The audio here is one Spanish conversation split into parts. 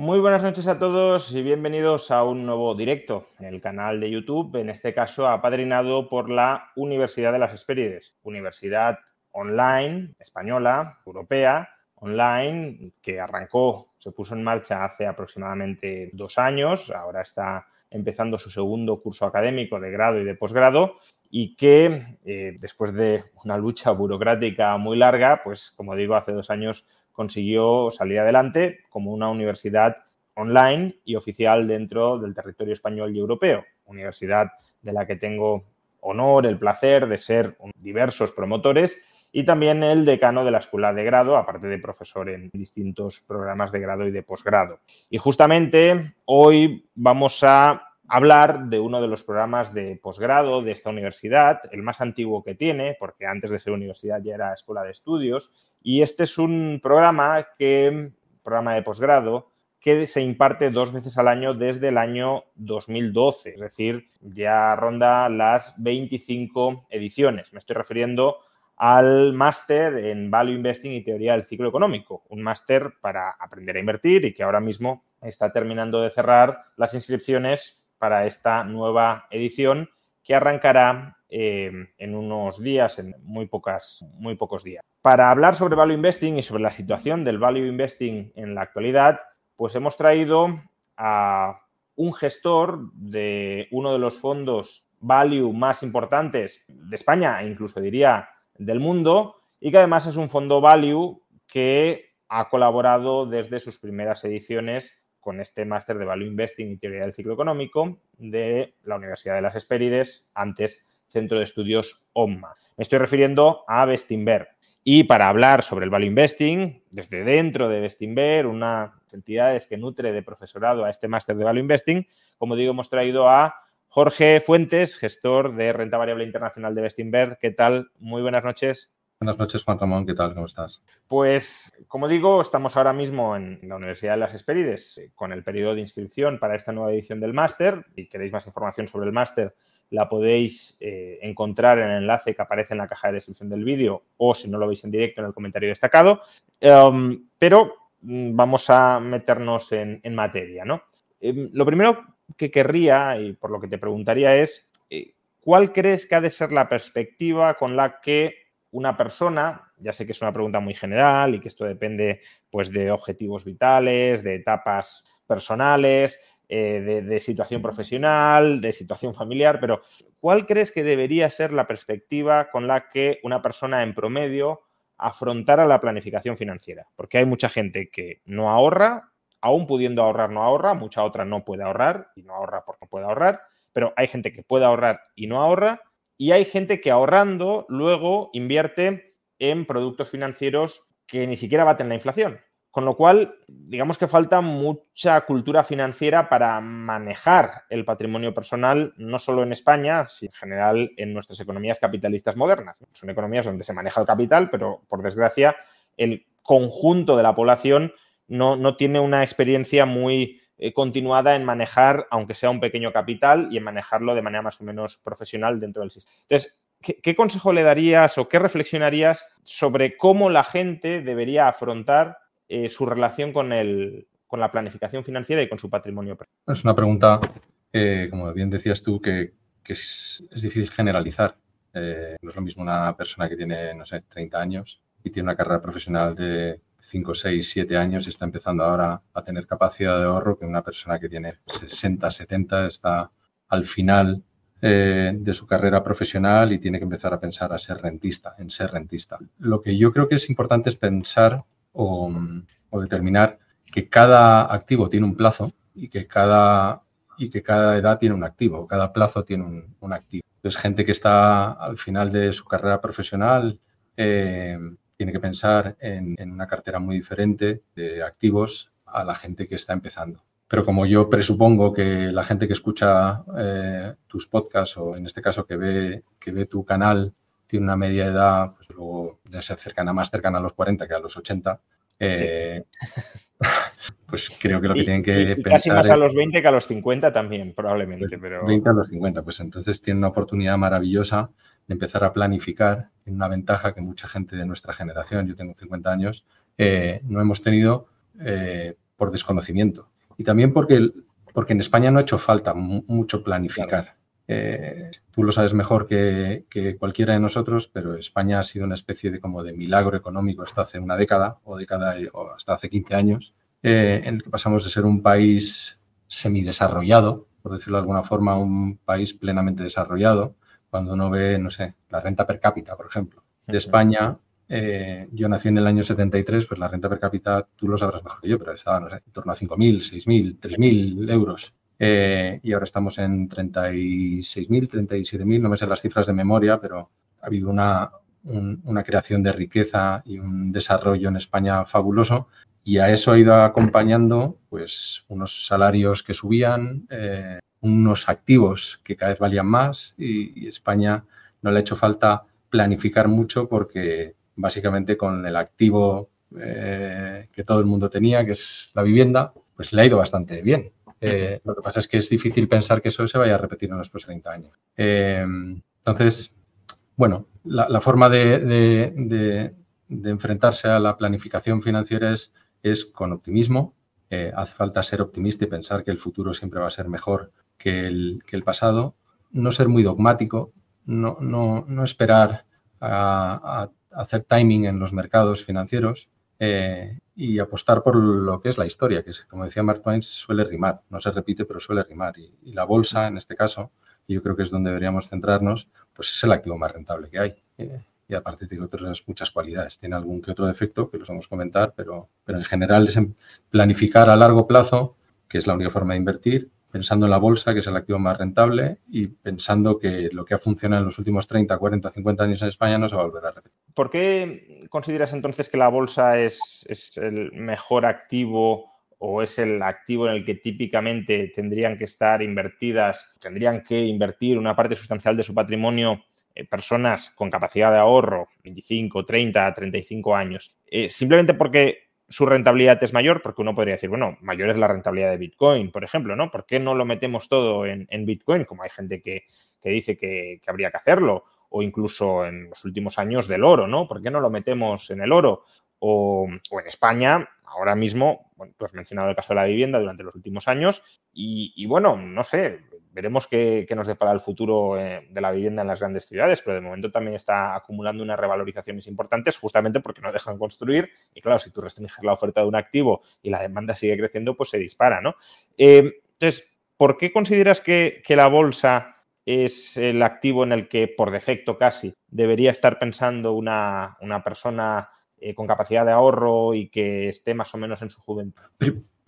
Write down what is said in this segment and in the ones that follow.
Muy buenas noches a todos y bienvenidos a un nuevo directo en el canal de YouTube, en este caso apadrinado por la Universidad de las Espérides. universidad online, española, europea, online, que arrancó, se puso en marcha hace aproximadamente dos años, ahora está empezando su segundo curso académico de grado y de posgrado y que eh, después de una lucha burocrática muy larga, pues como digo, hace dos años consiguió salir adelante como una universidad online y oficial dentro del territorio español y europeo, universidad de la que tengo honor, el placer de ser diversos promotores y también el decano de la escuela de grado, aparte de profesor en distintos programas de grado y de posgrado. Y justamente hoy vamos a hablar de uno de los programas de posgrado de esta universidad, el más antiguo que tiene, porque antes de ser universidad ya era escuela de estudios, y este es un programa que, programa de posgrado, que se imparte dos veces al año desde el año 2012, es decir, ya ronda las 25 ediciones. Me estoy refiriendo al máster en Value Investing y Teoría del Ciclo Económico, un máster para aprender a invertir y que ahora mismo está terminando de cerrar las inscripciones para esta nueva edición que arrancará Em, en unos días, en muy, pocas, muy pocos días. Para hablar sobre Value Investing y sobre la situación del Value Investing en la actualidad, pues hemos traído a un gestor de uno de los fondos value más importantes de España, e incluso diría del mundo, y que además es un fondo value que ha colaborado desde sus primeras ediciones con este máster de Value Investing y Teoría del Ciclo Económico de la Universidad de las Espérides, antes Centro de Estudios OMMA. Me estoy refiriendo a Bestinver. Y para hablar sobre el Value Investing, desde dentro de Bestinver, una de entidades que nutre de profesorado a este máster de Value Investing, como digo, hemos traído a Jorge Fuentes, gestor de Renta Variable Internacional de Bestinver. ¿Qué tal? Muy buenas noches. Buenas noches, Juan Ramón. ¿Qué tal? ¿Cómo estás? Pues, como digo, estamos ahora mismo en la Universidad de las Esperides eh, con el periodo de inscripción para esta nueva edición del máster. Si queréis más información sobre el máster, la podéis eh, encontrar en el enlace que aparece en la caja de descripción del vídeo o si no lo veis en directo en el comentario destacado. Em, pero mm, vamos a meternos en, materia, ¿no? Em, lo primero que querría y por lo que te preguntaría es, eh, ¿cuál crees que ha de ser la perspectiva con la que una persona, ya sé que es una pregunta muy general y que esto depende pues de objetivos vitales, de etapas personales, eh, de, de, situación profesional, de situación familiar, pero ¿cuál crees que debería ser la perspectiva con la que una persona en promedio afrontara la planificación financiera? Porque hay mucha gente que no ahorra, aún pudiendo ahorrar no ahorra, mucha otra no puede ahorrar y no ahorra porque no puede ahorrar, pero hay gente que puede ahorrar y no ahorra y hay gente que ahorrando luego invierte en productos financieros que ni siquiera baten la inflación. Con lo cual, digamos que falta mucha cultura financiera para manejar el patrimonio personal, no solo en España, sino en general en nuestras economías capitalistas modernas. Son economías donde se maneja el capital, pero por desgracia el conjunto de la población no, no tiene una experiencia muy, eh, continuada en manejar, aunque sea un pequeño capital, y en manejarlo de manera más o menos profesional dentro del sistema. Entonces, ¿qué, consejo le darías o qué reflexionarías sobre cómo la gente debería afrontar eh, su relación con, el, con la planificación financiera y con su patrimonio? Es una pregunta, eh, como bien decías tú, que, es, es, difícil generalizar. no es lo mismo una persona que tiene, no sé, 30 años y tiene una carrera profesional de 5, 6, 7 años está empezando ahora a tener capacidad de ahorro que una persona que tiene 60, 70 está al final eh, de su carrera profesional y tiene que empezar a pensar a ser rentista, en ser rentista. Lo que yo creo que es importante es pensar o, determinar que cada activo tiene un plazo y que cada, y que cada edad tiene un activo, cada plazo tiene un, activo. Entonces, gente que está al final de su carrera profesional eh, tiene que pensar en, una cartera muy diferente de activos a la gente que está empezando. Pero como yo presupongo que la gente que escucha eh, tus podcasts o en este caso que ve, que ve tu canal tiene una media edad, pues, luego de ser cercana, más cercana a los 40 que a los 80, eh, pues creo que lo que tienen que Casi más a los 20 que a los 50 también, probablemente. Pues pero... 20 a los 50, pues entonces tiene una oportunidad maravillosa empezar a planificar en una ventaja que mucha gente de nuestra generación, yo tengo 50 años, eh, no hemos tenido eh, por desconocimiento. Y también porque, porque en España no ha hecho falta mucho planificar. Eh, tú lo sabes mejor que, cualquiera de nosotros, pero España ha sido una especie de como de milagro económico hasta hace una década o década o hasta hace 15 años, en el que pasamos de ser un país semidesarrollado, por decirlo de alguna forma, un país plenamente desarrollado, cuando uno ve, no sé, la renta per cápita, por ejemplo, de España, eh, yo nací en el año 73, pues la renta per cápita, tú lo sabrás mejor que yo, pero estaba, en torno a 5.000, 6.000, 3.000 euros. Eh, y ahora estamos en 36.000, 37.000, no me sé las cifras de memoria, pero ha habido una, una creación de riqueza y un desarrollo en España fabuloso. Y a eso ha ido acompañando pues, unos salarios que subían, eh, unos activos que cada vez valían más y, España no le ha hecho falta planificar mucho porque básicamente con el activo eh, que todo el mundo tenía, que es la vivienda, pues le ha ido bastante bien. Eh, lo que pasa es que es difícil pensar que eso se vaya a repetir en los próximos 30 años. Eh, entonces, bueno, la, forma de, de, enfrentarse a la planificación financiera es, es con optimismo. hace falta ser optimista y pensar que el futuro siempre va a ser mejor que el, pasado, no ser muy dogmático, no, esperar a, hacer timing en los mercados financieros eh, y apostar por lo que es la historia, que es, como decía Mark Twain, suele rimar, no se repite, pero suele rimar. Y, la bolsa, en este caso, yo creo que es donde deberíamos centrarnos, pues es el activo más rentable que hay. Eh, y aparte tiene otras muchas cualidades. Tiene algún que otro defecto que los vamos a comentar, pero, pero en general es planificar a largo plazo, que es la única forma de invertir, pensando en la bolsa, que es el activo más rentable, y pensando que lo que ha funcionado en los últimos 30, 40, 50 años en España no se va a volver a repetir. ¿Por qué consideras entonces que la bolsa es, el mejor activo o es el activo en el que típicamente tendrían que estar invertidas, tendrían que invertir una parte sustancial de su patrimonio eh, personas con capacidad de ahorro, 25, 30, 35 años? Eh, simplemente porque su rentabilidad es mayor, porque uno podría decir, bueno, mayor es la rentabilidad de Bitcoin, por ejemplo, ¿no? ¿Por qué no lo metemos todo en, Bitcoin? Como hay gente que, dice que, habría que hacerlo, o incluso en los últimos años del oro, ¿no? ¿Por qué no lo metemos en el oro? O, en España, ahora mismo, bueno, tú has mencionado el caso de la vivienda durante los últimos años, y, y bueno, no sé, veremos qué, nos depara el futuro eh, de la vivienda en las grandes ciudades, pero de momento también está acumulando unas revalorizaciones importantes justamente porque no dejan construir y claro, si tú restringes la oferta de un activo y la demanda sigue creciendo, pues se dispara, ¿no? Eh, entonces, ¿por qué consideras que, la bolsa es el activo en el que por defecto casi debería estar pensando una, persona eh, con capacidad de ahorro y que esté más o menos en su juventud?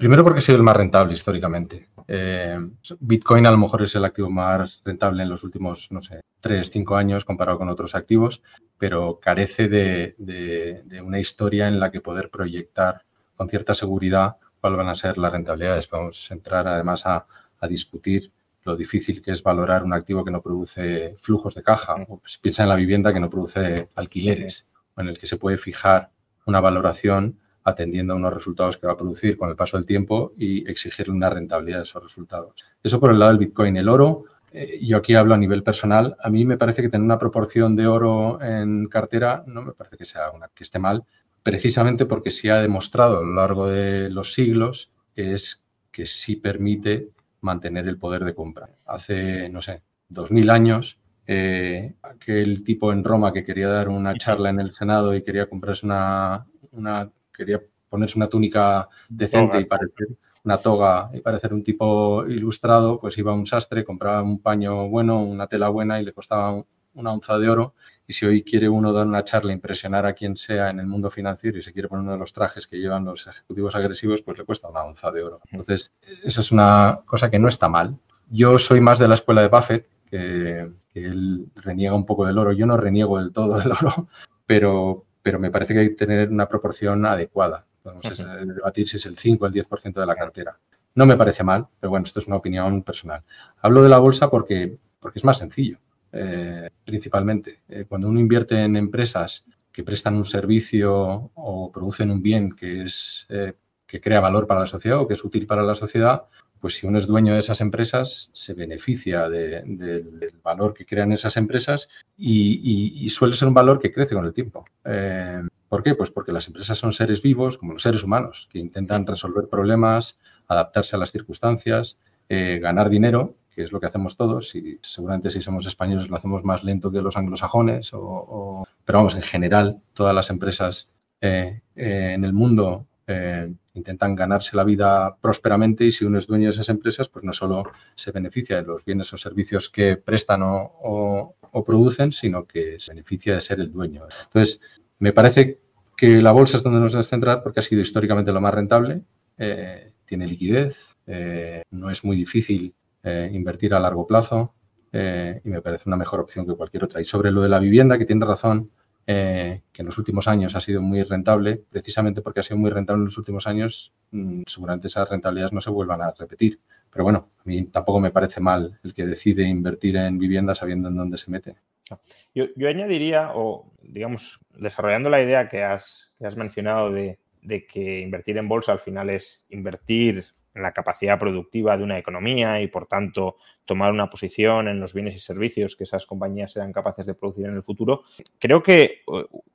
Primero porque ha sido el más rentable históricamente. Eh, Bitcoin a lo mejor es el activo más rentable en los últimos, no sé, tres cinco años comparado con otros activos, pero carece de, una historia en la que poder proyectar con cierta seguridad cuáles van a ser las rentabilidades. Vamos a entrar además a, discutir lo difícil que es valorar un activo que no produce flujos de caja. O piensa en la vivienda que no produce alquileres, en el que se puede fijar una valoración atendiendo a unos resultados que va a producir con el paso del tiempo y exigir una rentabilidad de esos resultados. Eso por el lado del Bitcoin. El oro, eh, yo aquí hablo a nivel personal, a mí me parece que tener una proporción de oro en cartera no me parece que sea una que esté mal, precisamente porque se ha demostrado a lo largo de los siglos es que sí permite mantener el poder de compra. Hace, no sé, 2000 años, eh, aquel tipo en Roma que quería dar una charla en el Senado y quería comprarse una quería ponerse una túnica decente y parecer una toga y parecer un tipo ilustrado, pues iba a un sastre, compraba un paño bueno, una tela buena y le costaba una onza de oro. Y si hoy quiere uno dar una charla, impresionar a quien sea en el mundo financiero y se quiere poner uno de los trajes que llevan los ejecutivos agresivos, pues le cuesta una onza de oro. Entonces, esa es una cosa que no está mal. Yo soy más de la escuela de Buffett, que, que él reniega un poco del oro. Yo no reniego del todo del oro, pero pero me parece que hay que tener una proporción adecuada. Podemos eh, debatir si es el 5 o el 10% de la cartera. No me parece mal, pero bueno, esto es una opinión personal. Hablo de la bolsa porque, porque es más sencillo, eh, principalmente. Eh, cuando uno invierte en empresas que prestan un servicio o producen un bien que, es, que crea valor para la sociedad o que es útil para la sociedad, pues si uno es dueño de esas empresas, se beneficia del valor que crean esas empresas y, suele ser un valor que crece con el tiempo. Eh, ¿Por qué? Pues porque las empresas son seres vivos, como los seres humanos, que intentan resolver problemas, adaptarse a las circunstancias, eh, ganar dinero, que es lo que hacemos todos, y seguramente si somos españoles lo hacemos más lento que los anglosajones, o, pero vamos, en general, todas las empresas eh, en el mundo eh, intentan ganarse la vida prósperamente y si uno es dueño de esas empresas, pues no solo se beneficia de los bienes o servicios que prestan o, producen, sino que se beneficia de ser el dueño. Entonces, me parece que la bolsa es donde nos debemos centrar porque ha sido históricamente lo más rentable, eh, tiene liquidez, eh, no es muy difícil invertir a largo plazo y me parece una mejor opción que cualquier otra. Y sobre lo de la vivienda, que tiene razón, eh, que en los últimos años ha sido muy rentable, precisamente porque ha sido muy rentable en los últimos años, mm, seguramente esas rentabilidades no se vuelvan a repetir. Pero bueno, a mí tampoco me parece mal el que decide invertir en vivienda sabiendo en dónde se mete. Ah, yo, añadiría, o digamos, desarrollando la idea que has, mencionado de que invertir en bolsa al final es invertir la capacidad productiva de una economía y, por tanto, tomar una posición en los bienes y servicios que esas compañías serán capaces de producir en el futuro. Creo que eh,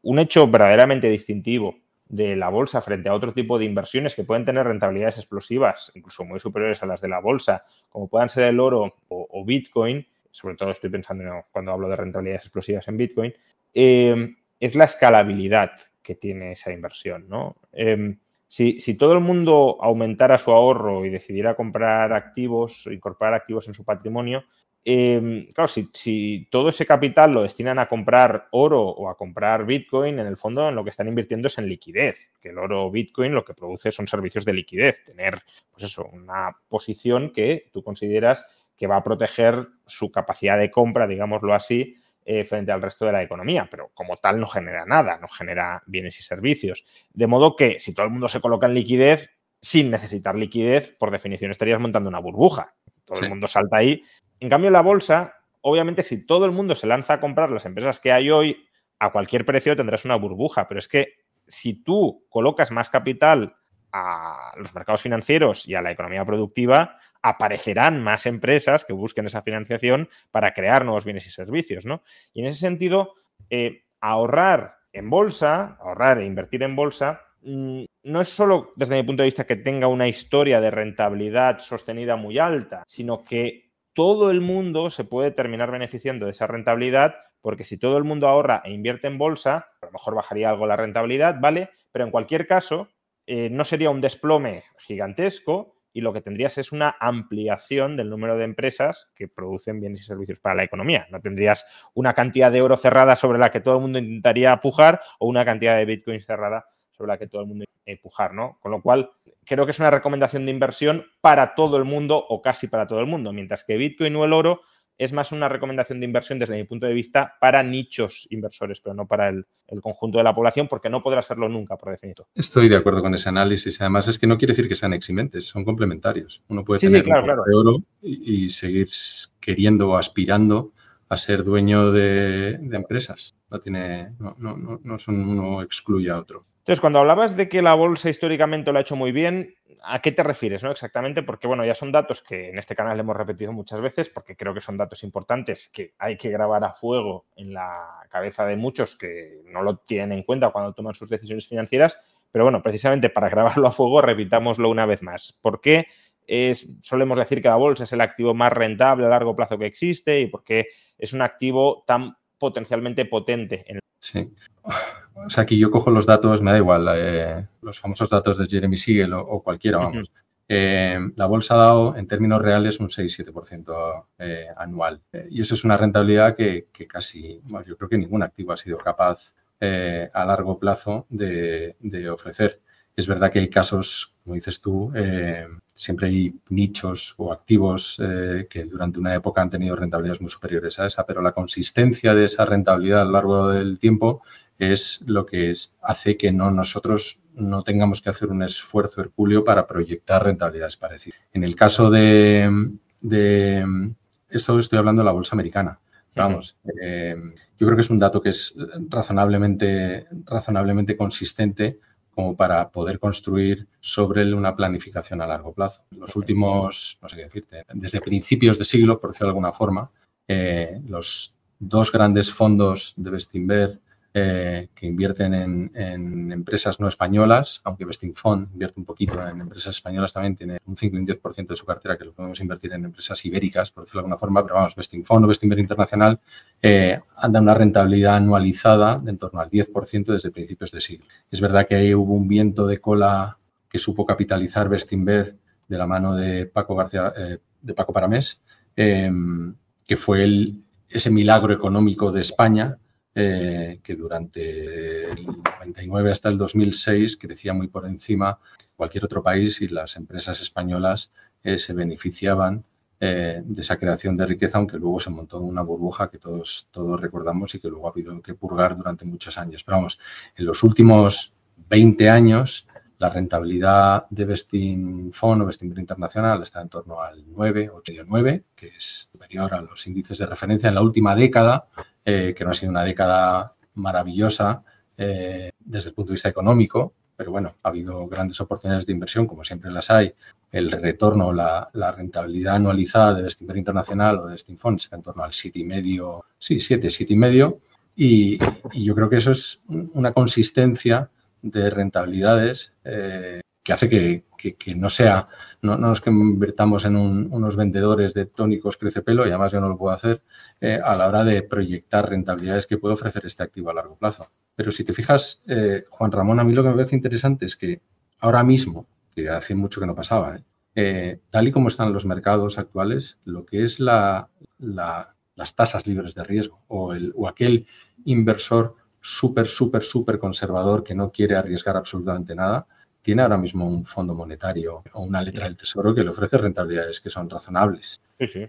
un hecho verdaderamente distintivo de la bolsa frente a otro tipo de inversiones que pueden tener rentabilidades explosivas, incluso muy superiores a las de la bolsa, como puedan ser el oro o, Bitcoin, sobre todo estoy pensando cuando hablo de rentabilidades explosivas en Bitcoin, eh, es la escalabilidad que tiene esa inversión. Eh, si, todo el mundo aumentara su ahorro y decidiera comprar activos, incorporar activos en su patrimonio, em, claro, si, todo ese capital lo destinan a comprar oro o a comprar Bitcoin, en el fondo en lo que están invirtiendo es en liquidez, que el oro o Bitcoin lo que produce son servicios de liquidez, tener, pues eso, una posición que tú consideras que va a proteger su capacidad de compra, digámoslo así, eh, frente al resto de la economía, pero como tal no genera nada, no genera bienes y servicios. De modo que si todo el mundo se coloca en liquidez, sin necesitar liquidez, por definición estarías montando una burbuja. Todo el mundo salta ahí. En cambio, la bolsa, obviamente, si todo el mundo se lanza a comprar las empresas que hay hoy, a cualquier precio tendrás una burbuja, pero es que si tú colocas más capital a los mercados financieros y a la economía productiva, aparecerán más empresas que busquen esa financiación para crear nuevos bienes y servicios, ¿no? Y en ese sentido, eh, ahorrar en bolsa, ahorrar e invertir en bolsa, mm, no es solo desde mi punto de vista que tenga una historia de rentabilidad sostenida muy alta, sino que todo el mundo se puede terminar beneficiando de esa rentabilidad porque si todo el mundo ahorra e invierte en bolsa, a lo mejor bajaría algo la rentabilidad, ¿vale? Pero en cualquier caso, eh, no sería un desplome gigantesco, y lo que tendrías es una ampliación del número de empresas que producen bienes y servicios para la economía. No tendrías una cantidad de oro cerrada sobre la que todo el mundo intentaría pujar o una cantidad de Bitcoin cerrada sobre la que todo el mundo empujar ¿no? Con lo cual, creo que es una recomendación de inversión para todo el mundo o casi para todo el mundo, mientras que Bitcoin o el oro es más una recomendación de inversión desde mi punto de vista para nichos inversores, pero no para el, conjunto de la población, porque no podrá hacerlo nunca, por definito. Estoy de acuerdo con ese análisis. Además, es que no quiere decir que sean eximentes, son complementarios. Uno puede tener un de oro y, seguir queriendo o aspirando a ser dueño de, empresas. No, tiene, no, son uno excluye a otro. Entonces, cuando hablabas de que la bolsa históricamente lo ha hecho muy bien, ¿A qué te refieres ¿no? exactamente? Porque bueno, ya son datos que en este canal hemos repetido muchas veces porque creo que son datos importantes que hay que grabar a fuego en la cabeza de muchos que no lo tienen en cuenta cuando toman sus decisiones financieras. Pero bueno, precisamente para grabarlo a fuego, repitámoslo una vez más. ¿Por qué es, solemos decir que la bolsa es el activo más rentable a largo plazo que existe y por qué es un activo tan potencialmente potente? En Sí o sea, aquí yo cojo los datos, me da igual, eh, los famosos datos de Jeremy Siegel o, cualquiera, vamos. Eh, la bolsa ha dado en términos reales un 6-7% eh, anual. y eso es una rentabilidad que, casi, yo creo que ningún activo ha sido capaz a largo plazo de, de, ofrecer. Es verdad que hay casos, como dices tú, siempre hay nichos o activos que durante una época han tenido rentabilidades muy superiores a esa, pero la consistencia de esa rentabilidad a lo largo del tiempo es lo que hace que no nosotros no tengamos que hacer un esfuerzo hercúleo para proyectar rentabilidades parecidas. En el caso de, esto estoy hablando de la bolsa americana. Vamos, eh, yo creo que es un dato que es razonablemente, razonablemente consistente como para poder construir sobre él una planificación a largo plazo. Los últimos, no sé qué decirte, desde principios de siglo, por decirlo de alguna forma, eh, los dos grandes fondos de Bestinberg eh, que invierten en, empresas no españolas, aunque Vesting Fund invierte un poquito en empresas españolas también, tiene un 5 y un 10% de su cartera que lo podemos invertir en empresas ibéricas, por decirlo de alguna forma, pero vamos, Vesting Fund o Vesting Internacional eh, anda una rentabilidad anualizada de en torno al 10% desde principios de siglo. Es verdad que ahí hubo un viento de cola que supo capitalizar Bestinver de la mano de Paco García, eh, de Paco Paramés, que fue ese milagro económico de España eh, que durante el 99 hasta el 2006 crecía muy por encima cualquier otro país y las empresas españolas eh, se beneficiaban eh, de esa creación de riqueza, aunque luego se montó una burbuja que todos, todos recordamos y que luego ha habido que purgar durante muchos años. Pero vamos, en los últimos 20 años la rentabilidad de Vestin Fondo o Vestin Internacional está en torno al 9, 9, que es superior a los índices de referencia. En la última década eh, que no ha sido una década maravillosa eh, desde el punto de vista económico, pero bueno, ha habido grandes oportunidades de inversión, como siempre las hay. El retorno, la, rentabilidad anualizada del Steam Internacional o de Steam Fund está en torno al medio, sí, 7, 7,5. Y, y yo creo que eso es una consistencia de rentabilidades eh, que hace que, no sea, no, nos convirtamos en unos vendedores de tónicos pelo y además yo no lo puedo hacer, eh, a la hora de proyectar rentabilidades que puede ofrecer este activo a largo plazo. Pero si te fijas, eh, Juan Ramón, a mí lo que me parece interesante es que ahora mismo, que hace mucho que no pasaba, eh, tal y como están los mercados actuales, lo que es las tasas libres de riesgo o, el, o aquel inversor súper, súper, súper conservador que no quiere arriesgar absolutamente nada, tiene ahora mismo un fondo monetario o una letra del tesoro que le ofrece rentabilidades que son razonables.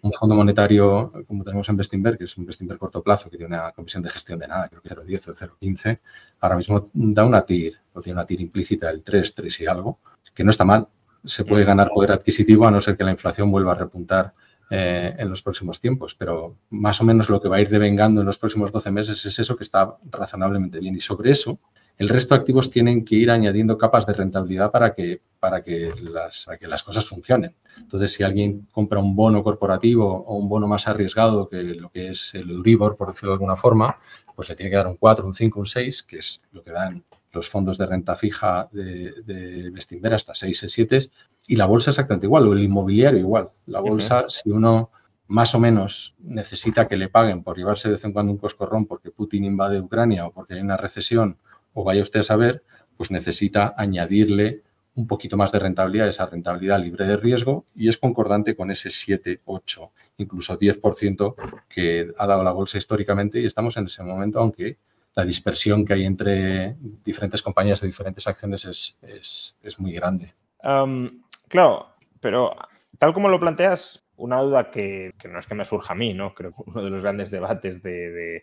Un fondo monetario, como tenemos en Bestinver, que es un Bestinver corto plazo, que tiene una comisión de gestión de nada, creo que 0,10 o 0,15, ahora mismo da una TIR, o tiene una TIR implícita del 3, 3 y algo, que no está mal. Se puede ganar poder adquisitivo a no ser que la inflación vuelva a repuntar eh, en los próximos tiempos, pero más o menos lo que va a ir devengando en los próximos 12 meses es eso que está razonablemente bien. Y sobre eso el resto de activos tienen que ir añadiendo capas de rentabilidad para que, para que, las, que las cosas funcionen. Entonces, si alguien compra un bono corporativo o un bono más arriesgado que lo que es el Euribor, por decirlo de alguna forma, pues le tiene que dar un 4, un 5, un 6, que es lo que dan los fondos de renta fija de, de hasta 6, 7, y la bolsa exactamente igual, o el inmobiliario igual. La bolsa, si uno más o menos necesita que le paguen por llevarse de vez en cuando un coscorrón porque Putin invade Ucrania o porque hay una recesión o vaya usted a saber, pues necesita añadirle un poquito más de rentabilidad, esa rentabilidad libre de riesgo y es concordante con ese 7, 8, incluso 10% que ha dado la bolsa históricamente y estamos en ese momento, aunque la dispersión que hay entre diferentes compañías de diferentes acciones es, muy grande. claro, pero tal como lo planteas, una duda que, no es que me surja a mí, ¿no? Creo que uno de los grandes debates de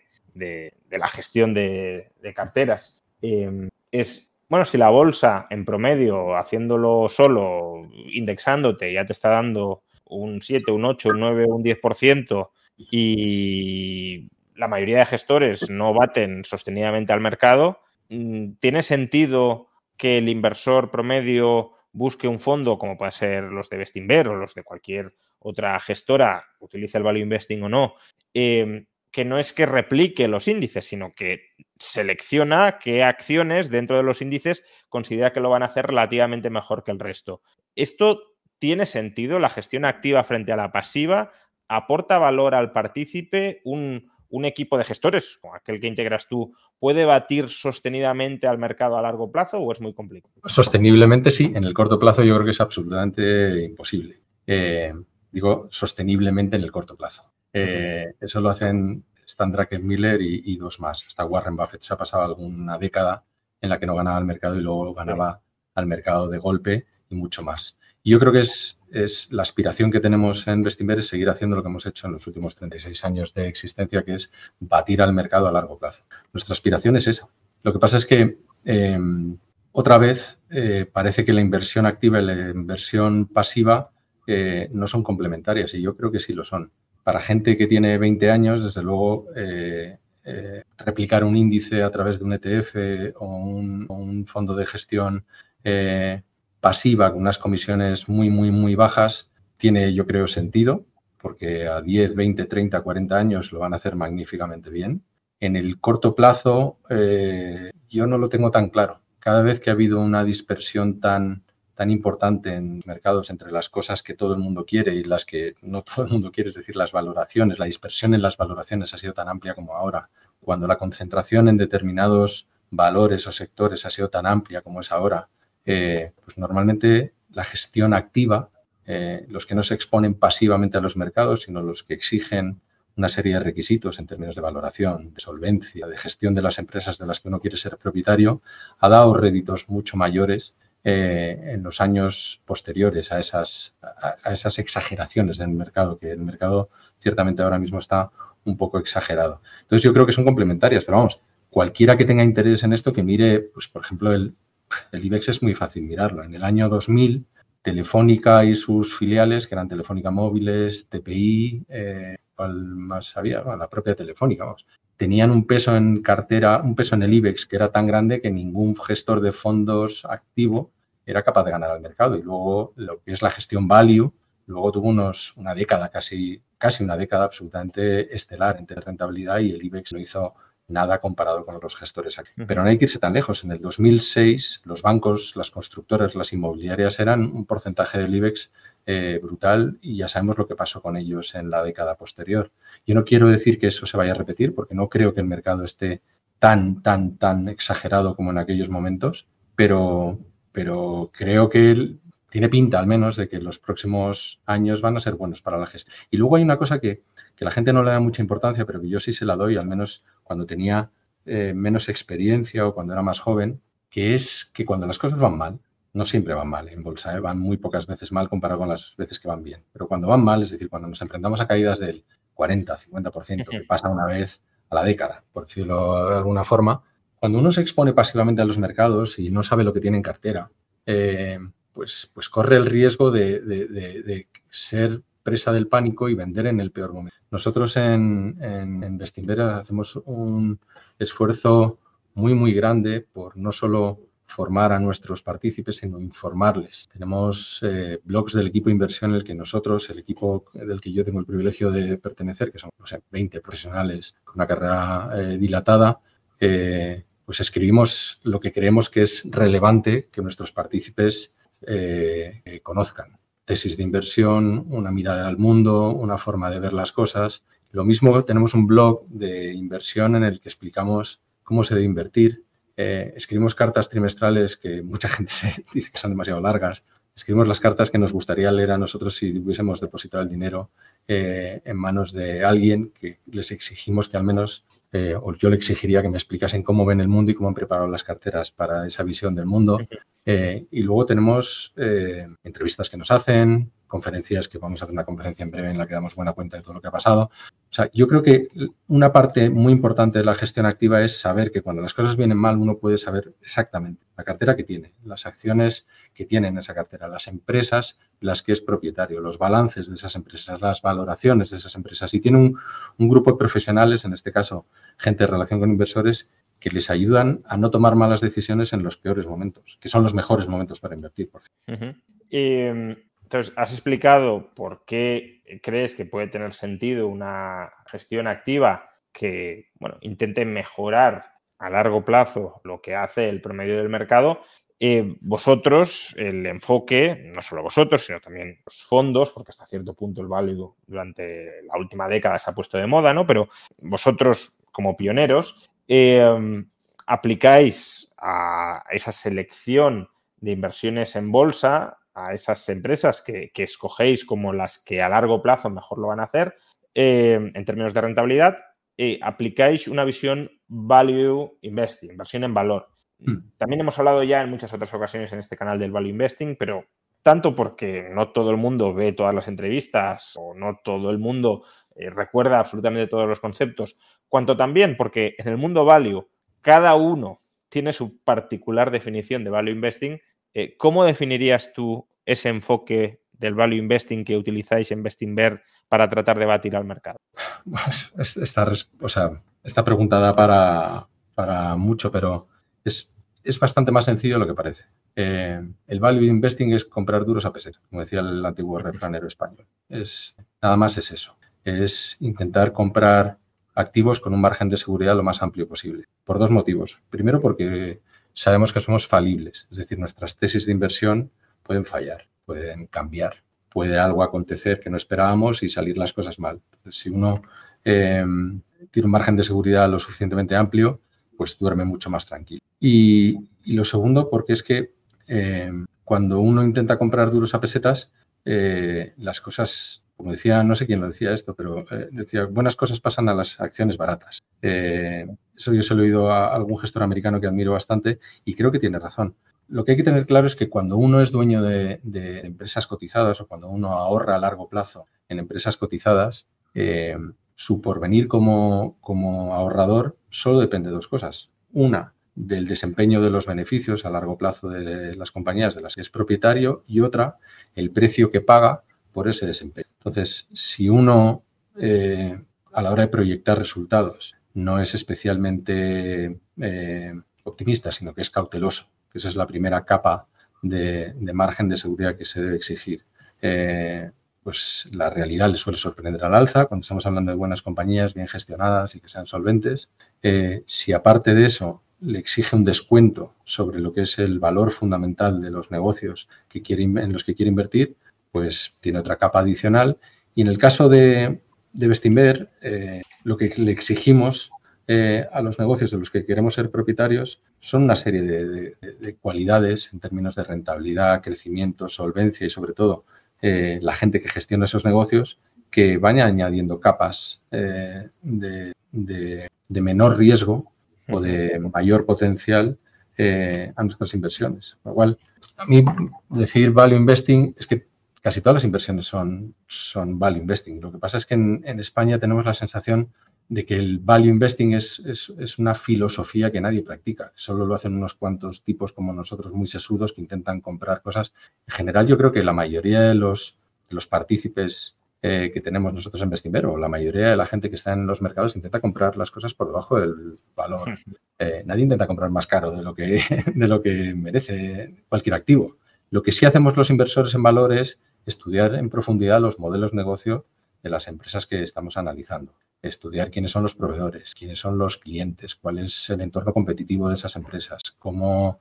la gestión de, carteras Em, es, bueno, si la bolsa en promedio, haciéndolo solo, indexándote, ya te está dando un 7, un 8, un 9, un 10%, y la mayoría de gestores no baten sostenidamente al mercado, mm, ¿tiene sentido que el inversor promedio busque un fondo como puede ser los de Bestinver o los de cualquier otra gestora, utilice el value investing o no, em, que no es que replique los índices, sino que selecciona qué acciones dentro de los índices considera que lo van a hacer relativamente mejor que el resto. ¿Esto tiene sentido? ¿La gestión activa frente a la pasiva aporta valor al partícipe? ¿Un, equipo de gestores, como aquel que integras tú, puede batir sostenidamente al mercado a largo plazo o es muy complicado? Sosteniblemente sí, en el corto plazo yo creo que es absolutamente imposible. Eh, digo, sosteniblemente en el corto plazo. Eh, eso lo hacen están Druckenmiller y, y, dos más. Hasta Warren Buffett se ha pasado alguna década en la que no ganaba al mercado y luego ganaba al mercado de golpe y mucho más. Y yo creo que es, la aspiración que tenemos en Bestinver es seguir haciendo lo que hemos hecho en los últimos 36 años de existencia, que es batir al mercado a largo plazo. Nuestra aspiración es esa. Lo que pasa es que eh, otra vez eh, parece que la inversión activa y la inversión pasiva eh, no son complementarias y yo creo que sí lo son para gente que tiene 20 años, desde luego, eh, eh, replicar un índice a través de un ETF o un, fondo de gestión eh, pasiva con unas comisiones muy, muy, muy bajas tiene, yo creo, sentido, porque a 10, 20, 30, 40 años lo van a hacer magníficamente bien. En el corto plazo, yo no lo tengo tan claro. Cada vez que ha habido una dispersión tan tan importante en mercados entre las cosas que todo el mundo quiere y las que no todo el mundo quiere, es decir, las valoraciones, la dispersión en las valoraciones ha sido tan amplia como ahora. Cuando la concentración en determinados valores o sectores ha sido tan amplia como es ahora, eh, pues normalmente la gestión activa, eh, los que no se exponen pasivamente a los mercados, sino los que exigen una serie de requisitos en términos de valoración, de solvencia, de gestión de las empresas de las que uno quiere ser propietario, ha dado réditos mucho mayores eh, en los años posteriores a esas, a, esas exageraciones del mercado, que el mercado ciertamente ahora mismo está un poco exagerado. Entonces yo creo que son complementarias, pero vamos, cualquiera que tenga interés en esto que mire, pues por ejemplo, el, IBEX es muy fácil mirarlo. En el año 2000, Telefónica y sus filiales, que eran Telefónica Móviles, TPI, eh, ¿cuál más había? la propia Telefónica, vamos tenían un peso en cartera, un peso en el IBEX que era tan grande que ningún gestor de fondos activo era capaz de ganar al mercado. Y luego lo que es la gestión value, luego tuvo unos, una década, casi, casi una década absolutamente estelar entre rentabilidad y el IBEX no hizo nada comparado con otros gestores aquí. Pero no hay que irse tan lejos. En el 2006 los bancos, las constructoras, las inmobiliarias eran un porcentaje del IBEX eh, brutal y ya sabemos lo que pasó con ellos en la década posterior. Yo no quiero decir que eso se vaya a repetir porque no creo que el mercado esté tan, tan, tan exagerado como en aquellos momentos, pero, pero creo que tiene pinta al menos de que los próximos años van a ser buenos para la gestión. Y luego hay una cosa que, la gente no le da mucha importancia, pero que yo sí se la doy, al menos cuando tenía eh, menos experiencia o cuando era más joven, que es que cuando las cosas van mal, no siempre van mal ¿eh? en bolsa, ¿eh? van muy pocas veces mal comparado con las veces que van bien. Pero cuando van mal, es decir, cuando nos enfrentamos a caídas del 40, 50%, que pasa una vez a la década, por decirlo de alguna forma, cuando uno se expone pasivamente a los mercados y no sabe lo que tiene en cartera, eh, pues, pues corre el riesgo de, ser presa del pánico y vender en el peor momento. Nosotros en, en, hacemos un esfuerzo muy, muy grande por no solo formar a nuestros partícipes, sino informarles. Tenemos eh, blogs del equipo de inversión en el que nosotros, el equipo del que yo tengo el privilegio de pertenecer, que son 20 profesionales con una carrera eh, dilatada, eh, pues escribimos lo que creemos que es relevante que nuestros partícipes conozcan. Tesis de inversión, una mirada al mundo, una forma de ver las cosas. Lo mismo tenemos un blog de inversión en el que explicamos cómo se debe invertir, eh, escribimos cartas trimestrales que mucha gente dice que son demasiado largas. Escribimos las cartas que nos gustaría leer a nosotros si hubiésemos depositado el dinero eh, en manos de alguien que les exigimos que al menos, eh, o yo le exigiría que me explicasen cómo ven el mundo y cómo han preparado las carteras para esa visión del mundo. y luego tenemos entrevistas que nos hacen, conferencias, que vamos a hacer una conferencia en breve en la que damos buena cuenta de todo lo que ha pasado. O sea, yo creo que una parte muy importante de la gestión activa es saber que cuando las cosas vienen mal uno puede saber exactamente la cartera que tiene, las acciones que tiene en esa cartera, las empresas las que es propietario, los balances de esas empresas, las valoraciones de esas empresas. Y tiene un, grupo de profesionales, en este caso gente de relación con inversores, que les ayudan a no tomar malas decisiones en los peores momentos, que son los mejores momentos para invertir, por cierto. Entonces, has explicado por qué crees que puede tener sentido una gestión activa que bueno, intente mejorar a largo plazo lo que hace el promedio del mercado. Eh, vosotros, el enfoque, no solo vosotros, sino también los fondos, porque hasta cierto punto el válido durante la última década se ha puesto de moda, ¿no? Pero vosotros, como pioneros, em, aplicáis a esa selección de inversiones en bolsa a esas empresas que, escogéis como las que a largo plazo mejor lo van a hacer eh, en términos de rentabilidad, eh, aplicáis una visión value investing, inversión en valor. Hmm. También hemos hablado ya en muchas otras ocasiones en este canal del value investing, pero tanto porque no todo el mundo ve todas las entrevistas o no todo el mundo eh, recuerda absolutamente todos los conceptos, cuanto también porque en el mundo value cada uno tiene su particular definición de value investing eh, ¿Cómo definirías tú ese enfoque del value investing que utilizáis en Bestinver para tratar de batir al mercado? Pues, esta, pregunta da para, mucho, pero es, bastante más sencillo de lo que parece. Eh, el value investing es comprar duros a pesetas, como decía el antiguo refranero español. Es, nada más es eso. Es intentar comprar activos con un margen de seguridad lo más amplio posible, por dos motivos. Primero, porque sabemos que somos falibles, es decir, nuestras tesis de inversión pueden fallar, pueden cambiar, puede algo acontecer que no esperábamos y salir las cosas mal. si uno em, tiene un margen de seguridad lo suficientemente amplio, pues duerme mucho más tranquilo. Y, lo segundo, porque es que em, cuando uno intenta comprar duros a pesetas, eh, las cosas como decía, no sé quién lo decía esto, pero eh, decía, buenas cosas pasan a las acciones baratas. Eh, eso yo se lo he oído a algún gestor americano que admiro bastante y creo que tiene razón. Lo que hay que tener claro es que cuando uno es dueño de, empresas cotizadas o cuando uno ahorra a largo plazo en empresas cotizadas, eh, su porvenir como ahorrador solo depende de dos cosas. Una, del desempeño de los beneficios a largo plazo de las compañías de las que es propietario y otra, el precio que paga por ese desempeño. Entonces, si uno eh, a la hora de proyectar resultados no es especialmente eh, optimista, sino que es cauteloso, que esa es la primera capa de, margen de seguridad que se debe exigir. Eh, pues la realidad le suele sorprender al alza cuando estamos hablando de buenas compañías, bien gestionadas y que sean solventes. si aparte de eso le exige un descuento sobre lo que es el valor fundamental de los negocios en los que quiere invertir, pues tiene otra capa adicional. Y en el caso de, de eh, lo que le exigimos eh, a los negocios de los que queremos ser propietarios son una serie de, cualidades en términos de rentabilidad, crecimiento, solvencia y sobre todo eh, la gente que gestiona esos negocios que vaya añadiendo capas de, de, menor riesgo o de mayor potencial a nuestras inversiones. Lo cual, a mí decir value investing es que casi todas las inversiones son, son value investing. Lo que pasa es que en, España tenemos la sensación de que el value investing es, una filosofía que nadie practica, solo lo hacen unos cuantos tipos como nosotros muy sesudos que intentan comprar cosas. En general yo creo que la mayoría de los, los partícipes eh, que tenemos nosotros en Vestimero, la mayoría de la gente que está en los mercados intenta comprar las cosas por debajo del valor. Hmm. Eh, nadie intenta comprar más caro de lo que, de lo que merece cualquier activo. Lo que sí hacemos los inversores en valor es estudiar en profundidad los modelos de negocio de las empresas que estamos analizando, estudiar quiénes son los proveedores, quiénes son los clientes, cuál es el entorno competitivo de esas empresas, cómo,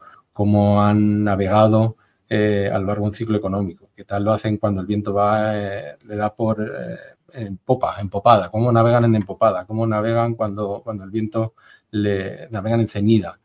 han navegado eh, a lo largo de un ciclo económico, qué tal lo hacen cuando el viento va, eh, le da por eh, en popa, empopada, cómo navegan en empopada, cómo navegan cuando, cuando el viento le navegan en ceñida.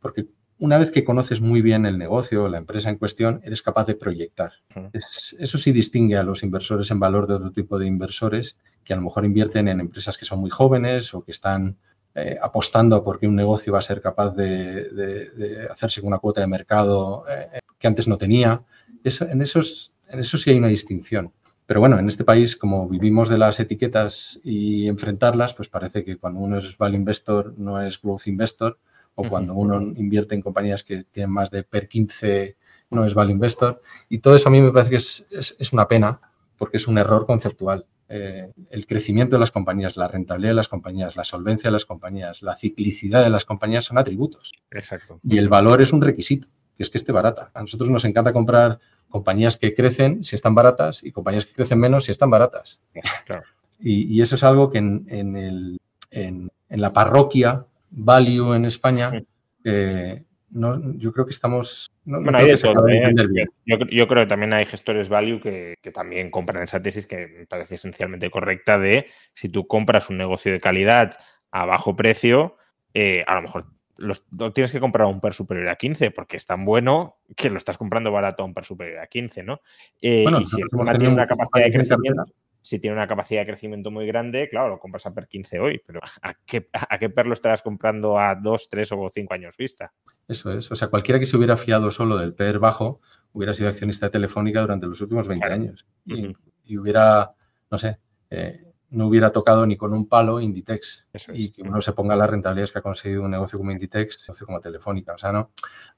porque una vez que conoces muy bien el negocio, o la empresa en cuestión, eres capaz de proyectar. eso sí distingue a los inversores en valor de otro tipo de inversores que a lo mejor invierten en empresas que son muy jóvenes o que están eh, apostando a por un negocio va a ser capaz de, hacerse con una cuota de mercado eh, eh, que antes no tenía. Eso, en, esos, en eso sí hay una distinción. Pero bueno, en este país, como vivimos de las etiquetas y enfrentarlas, pues parece que cuando uno es value investor no es growth investor o cuando uno invierte en compañías que tienen más de per 15 no es value investor. Y todo eso a mí me parece que es, una pena porque es un error conceptual. Eh, el crecimiento de las compañías, la rentabilidad de las compañías, la solvencia de las compañías, la ciclicidad de las compañías son atributos. Exacto. Y el valor es un requisito, que es que esté barata. A nosotros nos encanta comprar compañías que crecen si están baratas y compañías que crecen menos si están baratas. Claro. Y, eso es algo que en, en la parroquia value en España, mm. yo creo que estamos... bueno, hay de ¿eh? yo, creo que también hay gestores value que, también compran esa tesis que me parece esencialmente correcta de si tú compras un negocio de calidad a bajo precio, eh, a lo mejor los, tienes que comprar a un per superior a 15 porque es tan bueno que lo estás comprando barato a un par superior a 15, ¿no? Eh, y si tiene una capacidad de crecimiento si tiene una capacidad de crecimiento muy grande, claro, lo compras a per 15 hoy, pero ¿a qué, a per lo estarás comprando a 2, 3 o 5 años vista? Eso es. O sea, cualquiera que se hubiera fiado solo del per bajo hubiera sido accionista de Telefónica durante los últimos 20 años y, hubiera, no sé, eh, no hubiera tocado ni con un palo Inditex y que uno se ponga las rentabilidades que ha conseguido un negocio como Inditex, un negocio como Telefónica. O sea, no.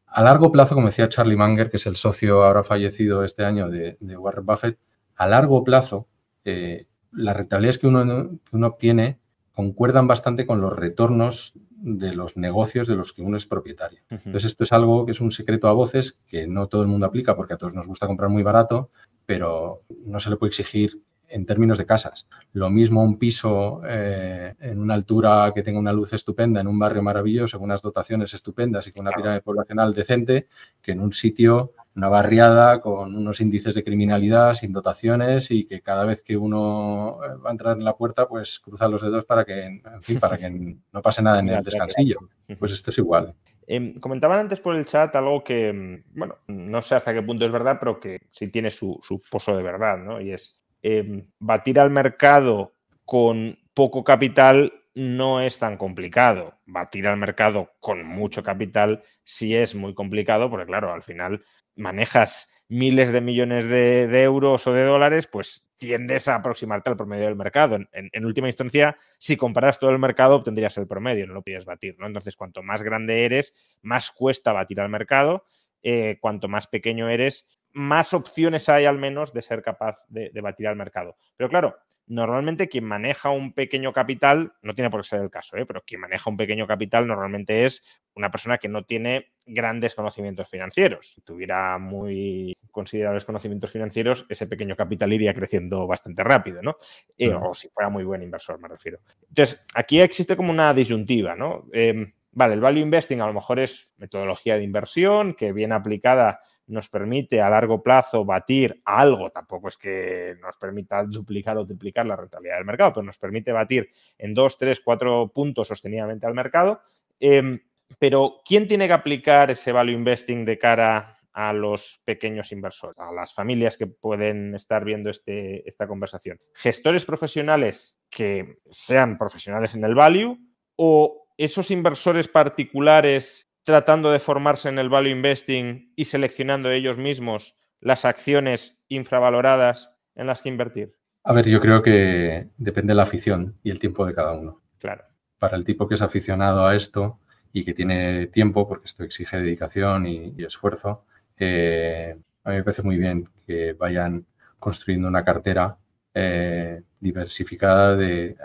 A largo plazo, como decía Charlie manger que es el socio ahora fallecido este año de, de Warren Buffett, a largo plazo eh, las rentabilidades que uno, que uno obtiene concuerdan bastante con los retornos de los negocios de los que uno es propietario. Entonces, esto es algo que es un secreto a voces que no todo el mundo aplica porque a todos nos gusta comprar muy barato, pero no se le puede exigir en términos de casas. Lo mismo un piso eh, en una altura que tenga una luz estupenda, en un barrio maravilloso, con unas dotaciones estupendas y con una pirámide poblacional decente, que en un sitio, una barriada, con unos índices de criminalidad, sin dotaciones y que cada vez que uno eh, va a entrar en la puerta, pues cruza los dedos para que, para que no pase nada en el descansillo. Pues esto es igual. Em, comentaban antes por el chat algo que, mm, bueno, no sé hasta qué punto es verdad, pero que sí tiene su, su pozo de verdad, ¿no? Y es Em, batir al mercado con poco capital no es tan complicado. Batir al mercado con mucho capital sí es muy complicado, porque claro, al final manejas miles de millones de, euros o de dólares, pues tiendes a aproximarte al promedio del mercado. En, última instancia, si comparas todo el mercado, obtendrías el promedio, no lo puedes batir. ¿no? Entonces, cuanto más grande eres, más cuesta batir al mercado. Eh, cuanto más pequeño eres, más opciones hay al menos de ser capaz de, batir al mercado. Pero claro, normalmente quien maneja un pequeño capital, no tiene por qué ser el caso, ¿eh? pero quien maneja un pequeño capital normalmente es una persona que no tiene grandes conocimientos financieros. Si tuviera muy considerables conocimientos financieros, ese pequeño capital iría creciendo bastante rápido, ¿no? Eh, o si fuera muy buen inversor, me refiero. Entonces, aquí existe como una disyuntiva, ¿no? Em, vale, el value investing a lo mejor es metodología de inversión que viene aplicada nos permite a largo plazo batir algo, tampoco es que nos permita duplicar o triplicar la rentabilidad del mercado, pero nos permite batir en dos, tres, cuatro puntos sostenidamente al mercado. Em, pero, ¿quién tiene que aplicar ese value investing de cara a los pequeños inversores, a las familias que pueden estar viendo este, esta conversación? ¿Gestores profesionales que sean profesionales en el value o esos inversores particulares tratando de formarse en el value investing y seleccionando ellos mismos las acciones infravaloradas en las que invertir? A ver, yo creo que depende de la afición y el tiempo de cada uno. Claro. Para el tipo que es aficionado a esto y que tiene tiempo, porque esto exige dedicación y, esfuerzo, eh, a mí me parece muy bien que vayan construyendo una cartera eh, diversificada de,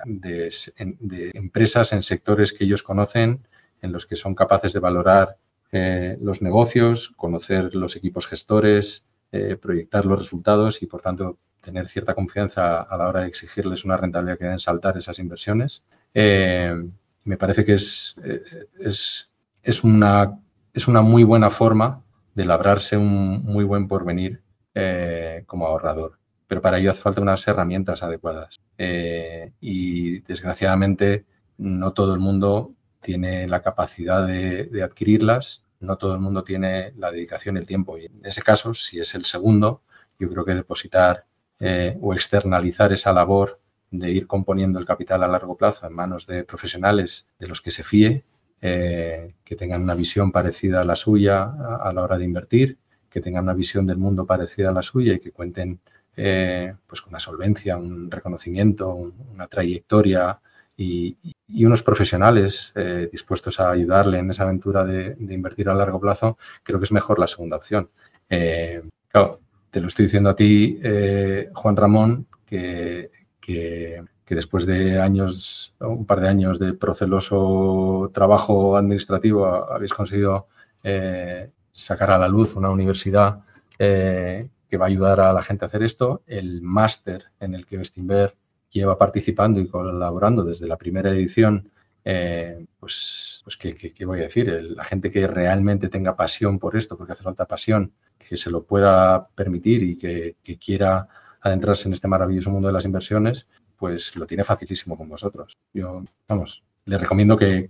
empresas en sectores que ellos conocen, en los que son capaces de valorar eh, los negocios, conocer los equipos gestores, eh, proyectar los resultados y, por tanto, tener cierta confianza a la hora de exigirles una rentabilidad que deben saltar esas inversiones. Eh, me parece que es, es, una, es una muy buena forma de labrarse un muy buen porvenir como ahorrador. Pero para ello hace falta unas herramientas adecuadas. y, desgraciadamente, no todo el mundo tiene la capacidad de, adquirirlas, no todo el mundo tiene la dedicación el tiempo. Y en ese caso, si es el segundo, yo creo que depositar eh, o externalizar esa labor de ir componiendo el capital a largo plazo en manos de profesionales de los que se fíe, eh, que tengan una visión parecida a la suya a, la hora de invertir, que tengan una visión del mundo parecida a la suya y que cuenten eh, pues con una solvencia, un reconocimiento, una trayectoria y, unos profesionales eh, dispuestos a ayudarle en esa aventura de, invertir a largo plazo, creo que es mejor la segunda opción. Eh, claro, te lo estoy diciendo a ti, eh, Juan Ramón, que, después de años, un par de años de proceloso trabajo administrativo, habéis conseguido sacar a la luz una universidad que va a ayudar a la gente a hacer esto. El máster en el que Timber lleva participando y colaborando desde la primera edición, eh, pues, pues ¿qué, voy a decir? La gente que realmente tenga pasión por esto, porque hace falta pasión, que se lo pueda permitir y que, quiera adentrarse en este maravilloso mundo de las inversiones, pues lo tiene facilísimo con vosotros. Yo, vamos, les recomiendo que,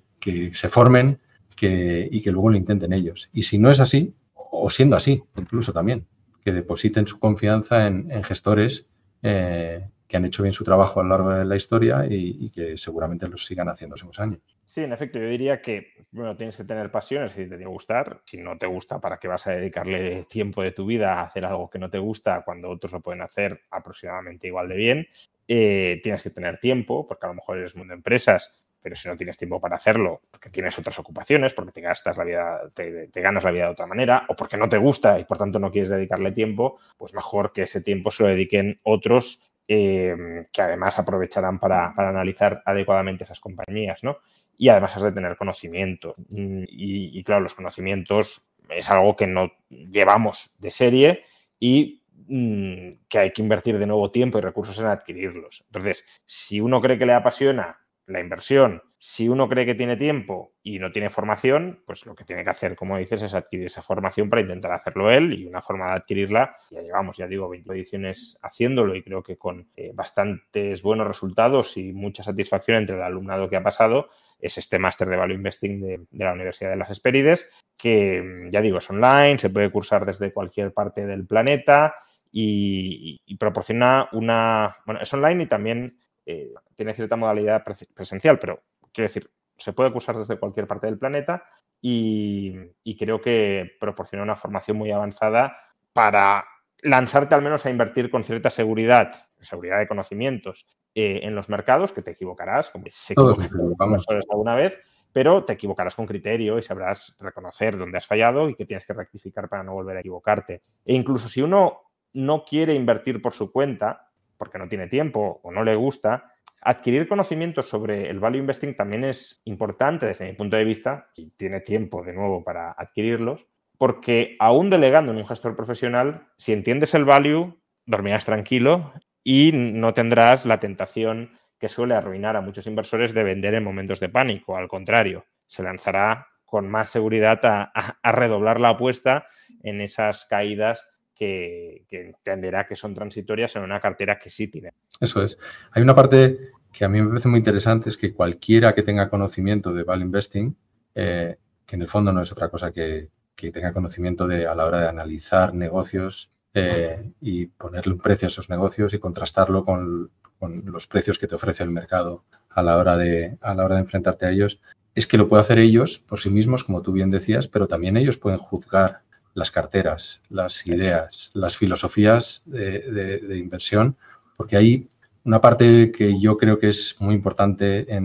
se formen y que luego lo intenten ellos. Y si no es así, o siendo así, incluso también, que depositen su confianza en, gestores eh, que han hecho bien su trabajo a lo largo de la historia y, que seguramente lo sigan haciendo unos años. Sí, en efecto, yo diría que bueno, tienes que tener pasiones si te tiene que gustar. Si no te gusta, ¿para qué vas a dedicarle tiempo de tu vida a hacer algo que no te gusta cuando otros lo pueden hacer aproximadamente igual de bien? Eh, tienes que tener tiempo, porque a lo mejor eres mundo de empresas, pero si no tienes tiempo para hacerlo, porque tienes otras ocupaciones, porque te gastas la vida, te, ganas la vida de otra manera, o porque no te gusta y por tanto no quieres dedicarle tiempo, pues mejor que ese tiempo se lo dediquen otros eh, que además aprovecharán para, analizar adecuadamente esas compañías, ¿no? Y además has de tener conocimiento. Mm, y, claro, los conocimientos es algo que no llevamos de serie y mm, que hay que invertir de nuevo tiempo y recursos en adquirirlos. Entonces, si uno cree que le apasiona la inversión. Si uno cree que tiene tiempo y no tiene formación, pues lo que tiene que hacer, como dices, es adquirir esa formación para intentar hacerlo él y una forma de adquirirla, ya llevamos, ya digo, 20 ediciones haciéndolo y creo que con eh, bastantes buenos resultados y mucha satisfacción entre el alumnado que ha pasado, es este máster de Value Investing de, la Universidad de las esperides que mm, ya digo, es online, se puede cursar desde cualquier parte del planeta y proporciona una, bueno, es online y también eh, tiene cierta modalidad presencial, pero quiero decir, se puede acusar desde cualquier parte del planeta y, creo que proporciona una formación muy avanzada para lanzarte al menos a invertir con cierta seguridad, seguridad de conocimientos eh, en los mercados, que te equivocarás, como se equivocan alguna vez, pero te equivocarás con criterio y sabrás reconocer dónde has fallado y que tienes que rectificar para no volver a equivocarte. E incluso si uno no quiere invertir por su cuenta, porque no tiene tiempo o no le gusta, adquirir conocimientos sobre el value investing también es importante desde mi punto de vista, y tiene tiempo de nuevo para adquirirlos, porque aún delegando en un gestor profesional, si entiendes el value, dormirás tranquilo y no tendrás la tentación que suele arruinar a muchos inversores de vender en momentos de pánico. Al contrario, se lanzará con más seguridad a redoblar la apuesta en esas caídas que, entenderá que son transitorias en una cartera que sí tiene. Eso es. Hay una parte que a mí me parece muy interesante, es que cualquiera que tenga conocimiento de value investing, eh, que en el fondo no es otra cosa que, que, tenga conocimiento de a la hora de analizar negocios eh, y ponerle un precio a esos negocios y contrastarlo con, los precios que te ofrece el mercado a la hora de, a la hora de enfrentarte a ellos, es que lo pueden hacer ellos por sí mismos, como tú bien decías, pero también ellos pueden juzgar las carteras, las ideas, las filosofías de, inversión, porque hay una parte que yo creo que es muy importante eh,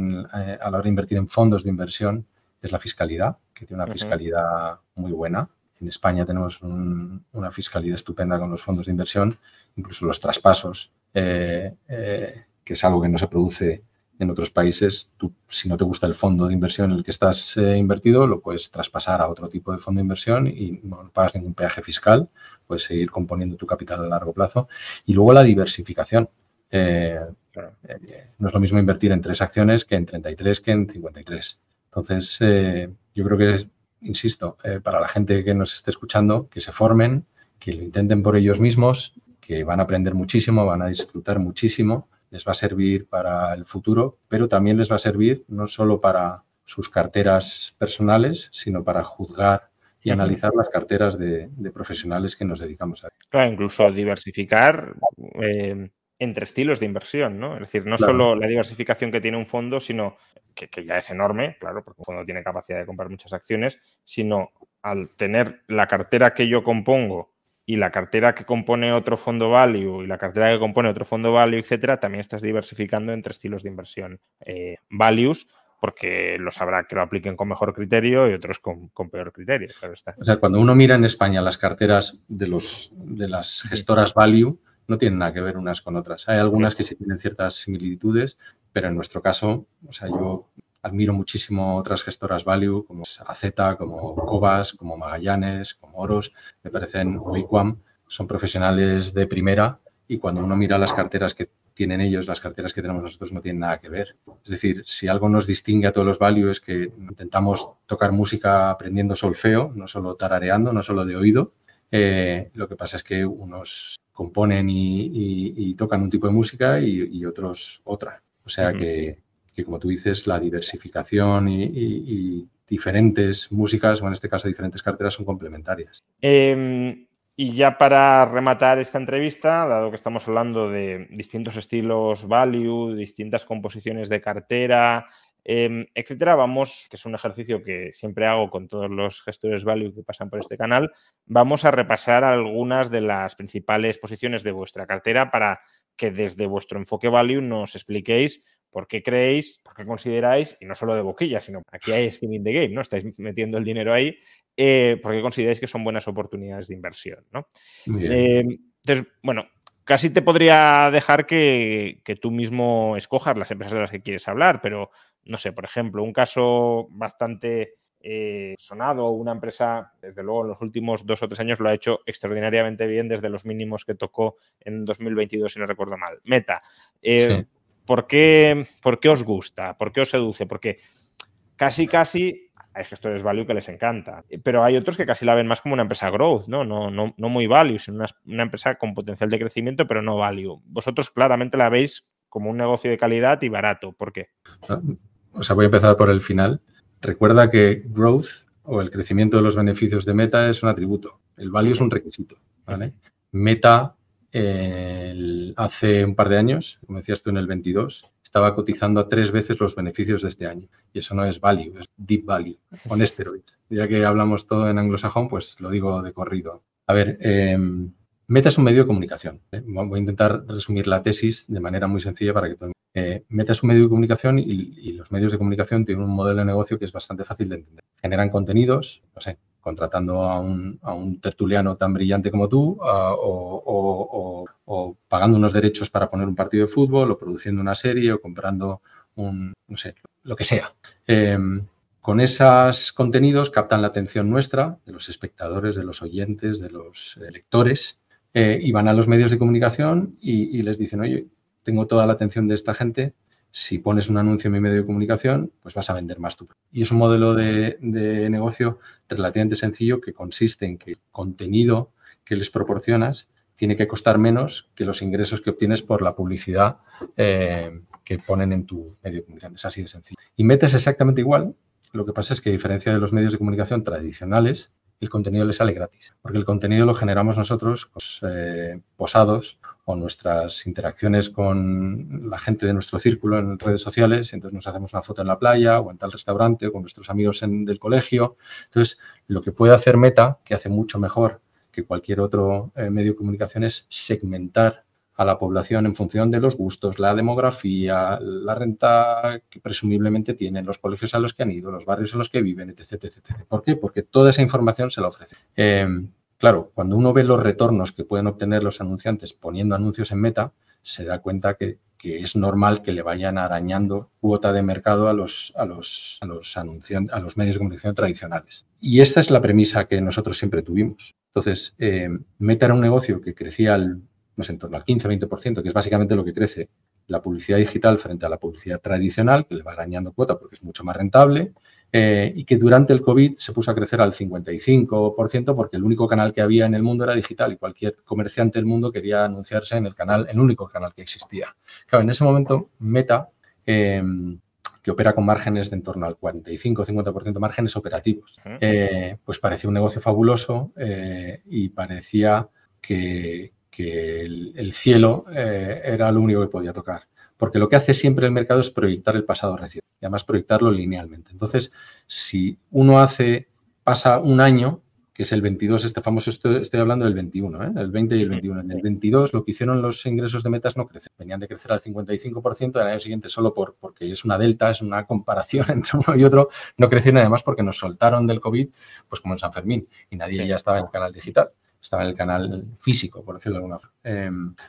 a la hora de invertir en fondos de inversión, es la fiscalidad, que tiene una fiscalidad muy buena. En España tenemos una fiscalidad estupenda con los fondos de inversión, incluso los traspasos, eh, eh, que es algo que no se produce en otros países, tú, si no te gusta el fondo de inversión en el que estás eh, invertido, lo puedes traspasar a otro tipo de fondo de inversión y no pagas ningún peaje fiscal, puedes seguir componiendo tu capital a largo plazo. Y luego la diversificación. Eh, eh, no es lo mismo invertir en tres acciones que en 33 que en 53. Entonces, yo creo que, insisto, para la gente que nos esté escuchando, que se formen, que lo intenten por ellos mismos, que van a aprender muchísimo, van a disfrutar muchísimo les va a servir para el futuro, pero también les va a servir no solo para sus carteras personales, sino para juzgar y analizar las carteras de, profesionales que nos dedicamos a Claro, incluso diversificar eh, entre estilos de inversión, ¿no? Es decir, no solo la diversificación que tiene un fondo, sino que, que, ya es enorme, claro, porque un fondo tiene capacidad de comprar muchas acciones, sino al tener la cartera que yo compongo y la cartera que compone otro fondo value y la cartera que compone otro fondo value, etcétera, también estás diversificando entre estilos de inversión eh, values, porque lo habrá que lo apliquen con mejor criterio y otros con, peor criterio. O sea, cuando uno mira en España las carteras de, los, de las gestoras value, no tienen nada que ver unas con otras. Hay algunas que sí tienen ciertas similitudes, pero en nuestro caso, o sea, yo admiro muchísimo otras gestoras value como AZ, como Cobas, como Magallanes, como Oros, me parecen Wicom, son profesionales de primera y cuando uno mira las carteras que tienen ellos, las carteras que tenemos nosotros no tienen nada que ver. Es decir, si algo nos distingue a todos los value es que intentamos tocar música aprendiendo solfeo, no solo tarareando, no solo de oído. Eh, lo que pasa es que unos componen y, tocan un tipo de música y, otros otra. O sea que que, como tú dices, la diversificación y, diferentes músicas, o en este caso diferentes carteras, son complementarias. Em, y ya para rematar esta entrevista, dado que estamos hablando de distintos estilos value, distintas composiciones de cartera, em, etcétera, vamos, que es un ejercicio que siempre hago con todos los gestores value que pasan por este canal, vamos a repasar algunas de las principales posiciones de vuestra cartera para que desde vuestro enfoque value nos expliquéis por qué creéis, por qué consideráis, y no solo de boquilla, sino aquí hay skin the game, ¿no? Estáis metiendo el dinero ahí, eh, por qué consideráis que son buenas oportunidades de inversión, ¿no? Eh, entonces, bueno, casi te podría dejar que, tú mismo escojas las empresas de las que quieres hablar, pero no sé, por ejemplo, un caso bastante eh, sonado, una empresa, desde luego en los últimos dos o tres años lo ha hecho extraordinariamente bien desde los mínimos que tocó en 2022, si no recuerdo mal. Meta, eh, ¿por, qué, os gusta? ¿Por qué os seduce? Porque casi, casi hay gestores value que les encanta, pero hay otros que casi la ven más como una empresa growth, no, no, no, no muy value, sino una empresa con potencial de crecimiento, pero no value. Vosotros claramente la veis como un negocio de calidad y barato. ¿Por qué? Ah, o sea, voy a empezar por el final. Recuerda que growth o el crecimiento de los beneficios de Meta es un atributo. El value es un requisito. ¿vale? Meta hace un par de años, como decías tú en el 22, estaba cotizando a tres veces los beneficios de este año. Y eso no es value, es deep value, con esteroides. Ya que hablamos todo en anglosajón, pues lo digo de corrido. A ver, em, Meta es un medio de comunicación. ¿eh? Voy a intentar resumir la tesis de manera muy sencilla para que eh, Meta es un medio de comunicación y, los medios de comunicación tienen un modelo de negocio que es bastante fácil de entender. Generan contenidos, no sé, contratando a un, tertuliano tan brillante como tú, ah, o, pagando unos derechos para poner un partido de fútbol, o produciendo una serie, o comprando un, no sé, lo que sea. Em, con esos contenidos captan la atención nuestra, de los espectadores, de los oyentes, de los lectores, eh, y van a los medios de comunicación y, les dicen, oye, tengo toda la atención de esta gente, si pones un anuncio en mi medio de comunicación, pues vas a vender más tu Y es un modelo de, negocio relativamente sencillo que consiste en que el contenido que les proporcionas tiene que costar menos que los ingresos que obtienes por la publicidad eh, que ponen en tu medio de comunicación. Es así de sencillo. Y metes exactamente igual. Lo que pasa es que, a diferencia de los medios de comunicación tradicionales, el contenido le sale gratis, porque el contenido lo generamos nosotros pues, eh, posados o nuestras interacciones con la gente de nuestro círculo en redes sociales, entonces nos hacemos una foto en la playa o en tal restaurante o con nuestros amigos en, del colegio. Entonces, lo que puede hacer Meta, que hace mucho mejor que cualquier otro eh, medio de comunicación, es segmentar a la población en función de los gustos, la demografía, la renta que presumiblemente tienen, los colegios a los que han ido, los barrios en los que viven, etcétera. etc. ¿Por qué? Porque toda esa información se la ofrece. Eh, claro, cuando uno ve los retornos que pueden obtener los anunciantes poniendo anuncios en meta, se da cuenta que, es normal que le vayan arañando cuota de mercado a los, a los, los, a los medios de comunicación tradicionales. Y esta es la premisa que nosotros siempre tuvimos. Entonces, eh, Meta era un negocio que crecía al no en torno al 15-20%, que es básicamente lo que crece la publicidad digital frente a la publicidad tradicional, que le va arañando cuota porque es mucho más rentable, eh, y que durante el COVID se puso a crecer al 55% porque el único canal que había en el mundo era digital y cualquier comerciante del mundo quería anunciarse en el canal, el único canal que existía. en ese momento Meta, em, que opera con márgenes de en torno al 45-50% márgenes operativos, eh, pues parecía un negocio fabuloso eh, y parecía que, que el, cielo eh, era lo único que podía tocar. Porque lo que hace siempre el mercado es proyectar el pasado reciente, y además proyectarlo linealmente. Entonces, si uno hace, pasa un año, que es el 22, este famoso, estoy, hablando del 21, el 20 y el 21. En el 22 lo que hicieron los ingresos de metas no crecen, venían de crecer al 55%, el año siguiente solo por, porque es una delta, es una comparación entre uno y otro, no crecieron además porque nos soltaron del COVID, pues como en San Fermín, y nadie ya estaba en el canal digital estaba en el canal físico, por decirlo de alguna forma. Eh,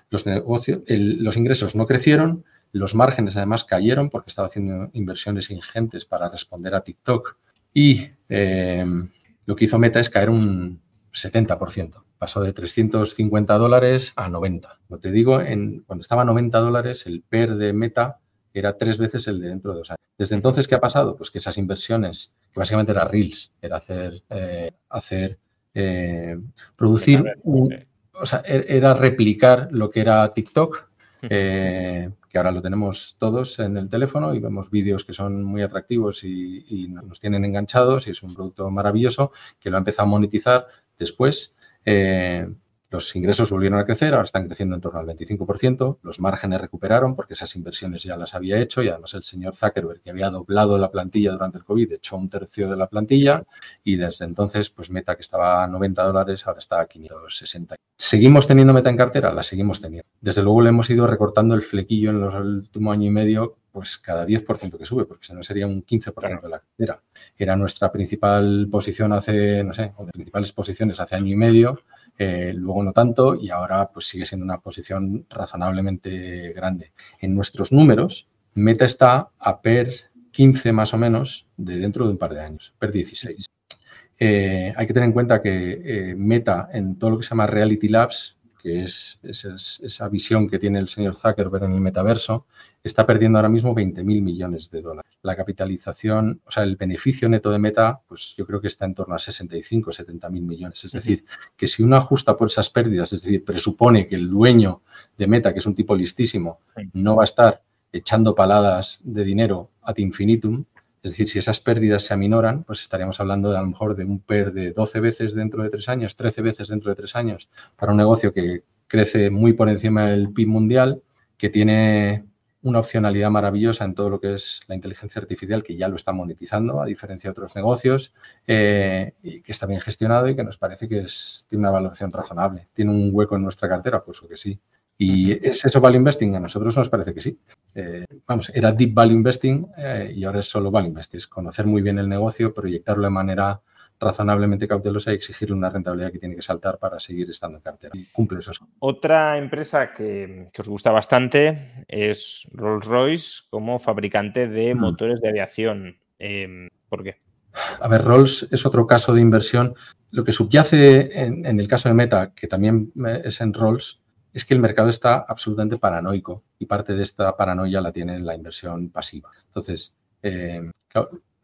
los, negocios, los ingresos no crecieron, los márgenes además cayeron porque estaba haciendo inversiones ingentes para responder a TikTok y eh, lo que hizo Meta es caer un 70%. Pasó de 350 dólares a 90. Como te digo, en, cuando estaba a 90 dólares, el PER de Meta era tres veces el de dentro de dos años. Desde entonces, ¿qué ha pasado? Pues que esas inversiones, que básicamente era Reels, era hacer, eh, hacer eh, producir, o sea, e-, era replicar lo que era TikTok, eh, que ahora lo tenemos todos en el teléfono y vemos vídeos que son muy atractivos y, nos tienen enganchados y es un producto maravilloso que lo ha empezado a monetizar después. Eh, los ingresos volvieron a crecer, ahora están creciendo en torno al 25%, los márgenes recuperaron porque esas inversiones ya las había hecho y además el señor Zuckerberg, que había doblado la plantilla durante el COVID, echó un tercio de la plantilla y desde entonces, pues Meta, que estaba a 90 dólares, ahora está a 560. ¿Seguimos teniendo Meta en cartera? La seguimos teniendo. Desde luego le hemos ido recortando el flequillo en los últimos año y medio pues cada 10% que sube, porque si no sería un 15% de la cartera. Era nuestra principal posición hace, no sé, o de principales posiciones hace año y medio eh, luego no tanto y ahora pues sigue siendo una posición razonablemente grande. En nuestros números, Meta está a PER 15 más o menos de dentro de un par de años, PER 16. Eh, hay que tener en cuenta que eh, Meta en todo lo que se llama Reality Labs que es, esa visión que tiene el señor Zuckerberg en el metaverso, está perdiendo ahora mismo 20 mil millones de dólares. La capitalización, o sea, el beneficio neto de Meta, pues yo creo que está en torno a 65, 70 mil millones. Es decir, que si uno ajusta por esas pérdidas, es decir, presupone que el dueño de Meta, que es un tipo listísimo, no va a estar echando paladas de dinero ad infinitum, es decir, si esas pérdidas se aminoran, pues estaríamos hablando de a lo mejor de un PER de 12 veces dentro de tres años, 13 veces dentro de tres años, para un negocio que crece muy por encima del PIB mundial, que tiene una opcionalidad maravillosa en todo lo que es la inteligencia artificial, que ya lo está monetizando, a diferencia de otros negocios, eh, y que está bien gestionado y que nos parece que tiene una valoración razonable. ¿Tiene un hueco en nuestra cartera? Pues que sí. ¿Y es eso value investing? A nosotros nos parece que sí. Eh, vamos, era deep value investing eh, y ahora es solo value investing. Es conocer muy bien el negocio, proyectarlo de manera razonablemente cautelosa y exigir una rentabilidad que tiene que saltar para seguir estando en cartera. cumple eso. Otra empresa que, os gusta bastante es Rolls-Royce como fabricante de hmm. motores de aviación. Em, ¿Por qué? A ver, Rolls es otro caso de inversión. Lo que subyace en el caso de Meta, que también eh, es en Rolls, es que el mercado está absolutamente paranoico y parte de esta paranoia la tiene la inversión pasiva. Entonces, eh,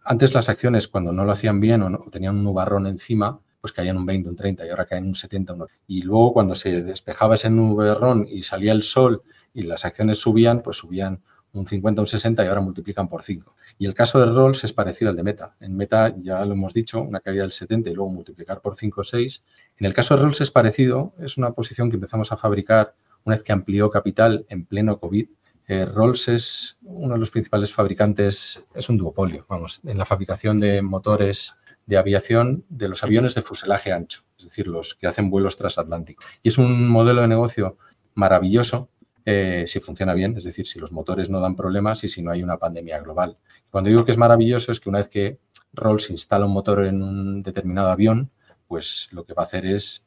antes las acciones cuando no lo hacían bien o, tenían un nubarrón encima, pues caían un 20, un 30 y ahora caen un 70, un... Y luego cuando se despejaba ese nubarrón y salía el sol y las acciones subían, pues subían un 50, un 60 y ahora multiplican por 5. Y el caso de Rolls es parecido al de Meta. En Meta ya lo hemos dicho, una caída del 70 y luego multiplicar por 5 o 6. En el caso de Rolls es parecido, es una posición que empezamos a fabricar una vez que amplió capital en pleno COVID. Eh, Rolls es uno de los principales fabricantes, es un duopolio, vamos, en la fabricación de motores de aviación de los aviones de fuselaje ancho, es decir, los que hacen vuelos transatlánticos. Y es un modelo de negocio maravilloso eh, si funciona bien, es decir, si los motores no dan problemas y si no hay una pandemia global. Cuando digo que es maravilloso es que una vez que Rolls instala un motor en un determinado avión, pues lo que va a hacer es,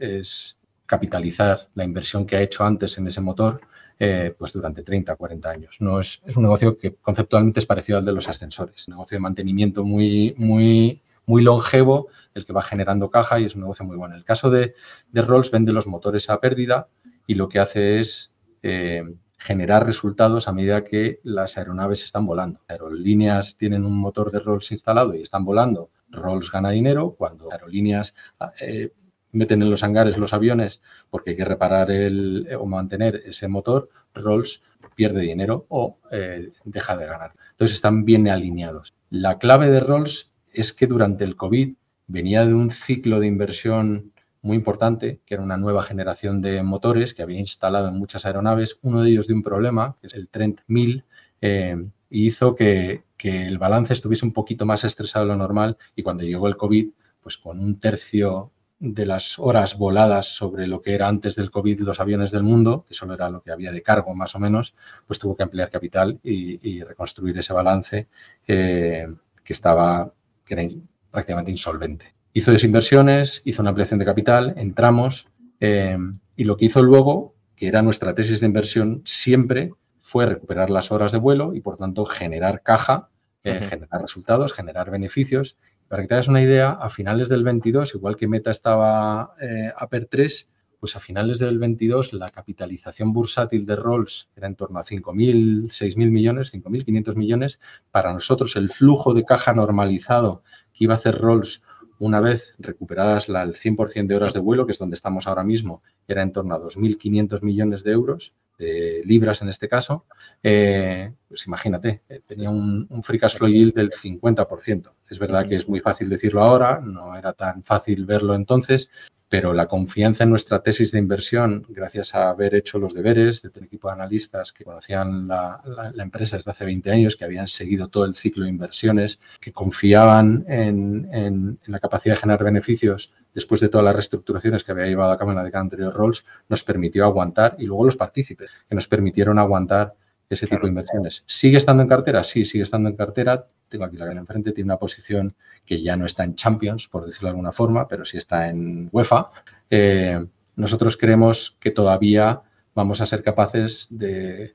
capitalizar la inversión que ha hecho antes en ese motor eh, pues durante 30, 40 años. No es, un negocio que conceptualmente es parecido al de los ascensores, un negocio de mantenimiento muy, muy, muy longevo, el que va generando caja y es un negocio muy bueno. En el caso de, de Rolls vende los motores a pérdida y lo que hace es eh, generar resultados a medida que las aeronaves están volando. Aerolíneas tienen un motor de Rolls instalado y están volando. Rolls gana dinero cuando aerolíneas eh, meten en los hangares los aviones porque hay que reparar el, o mantener ese motor, Rolls pierde dinero o eh, deja de ganar. Entonces están bien alineados. La clave de Rolls es que durante el COVID venía de un ciclo de inversión muy importante, que era una nueva generación de motores que había instalado en muchas aeronaves. Uno de ellos de un problema, que es el Trent 1000, eh, hizo que, el balance estuviese un poquito más estresado de lo normal y cuando llegó el COVID, pues con un tercio de las horas voladas sobre lo que era antes del COVID los aviones del mundo, que solo era lo que había de cargo más o menos, pues tuvo que ampliar capital y, reconstruir ese balance eh, que estaba que era prácticamente insolvente hizo desinversiones, hizo una ampliación de capital, entramos eh, y lo que hizo luego, que era nuestra tesis de inversión siempre, fue recuperar las horas de vuelo y por tanto generar caja, eh, generar resultados, generar beneficios. Para que te hagas una idea, a finales del 22, igual que Meta estaba eh, a PER 3, pues a finales del 22 la capitalización bursátil de Rolls era en torno a 5.000, 6.000 millones, 5.500 millones. Para nosotros el flujo de caja normalizado que iba a hacer Rolls una vez recuperadas la, el 100% de horas de vuelo, que es donde estamos ahora mismo, era en torno a 2.500 millones de euros, de libras en este caso, eh, pues imagínate, eh, tenía un, un, free cash flow yield del 50%. Es verdad que es muy fácil decirlo ahora, no era tan fácil verlo entonces, pero la confianza en nuestra tesis de inversión, gracias a haber hecho los deberes, de un equipo de analistas que conocían la, empresa desde hace 20 años, que habían seguido todo el ciclo de inversiones, que confiaban en, la capacidad de generar beneficios después de todas las reestructuraciones que había llevado a cabo en la década anterior Rolls, nos permitió aguantar y luego los partícipes, que nos permitieron aguantar ese tipo de inversiones. ¿Sigue estando en cartera? Sí, sigue estando en cartera. Tengo aquí la en enfrente, tiene una posición que ya no está en Champions, por decirlo de alguna forma, pero sí está en UEFA. Eh, nosotros creemos que todavía vamos a ser capaces de,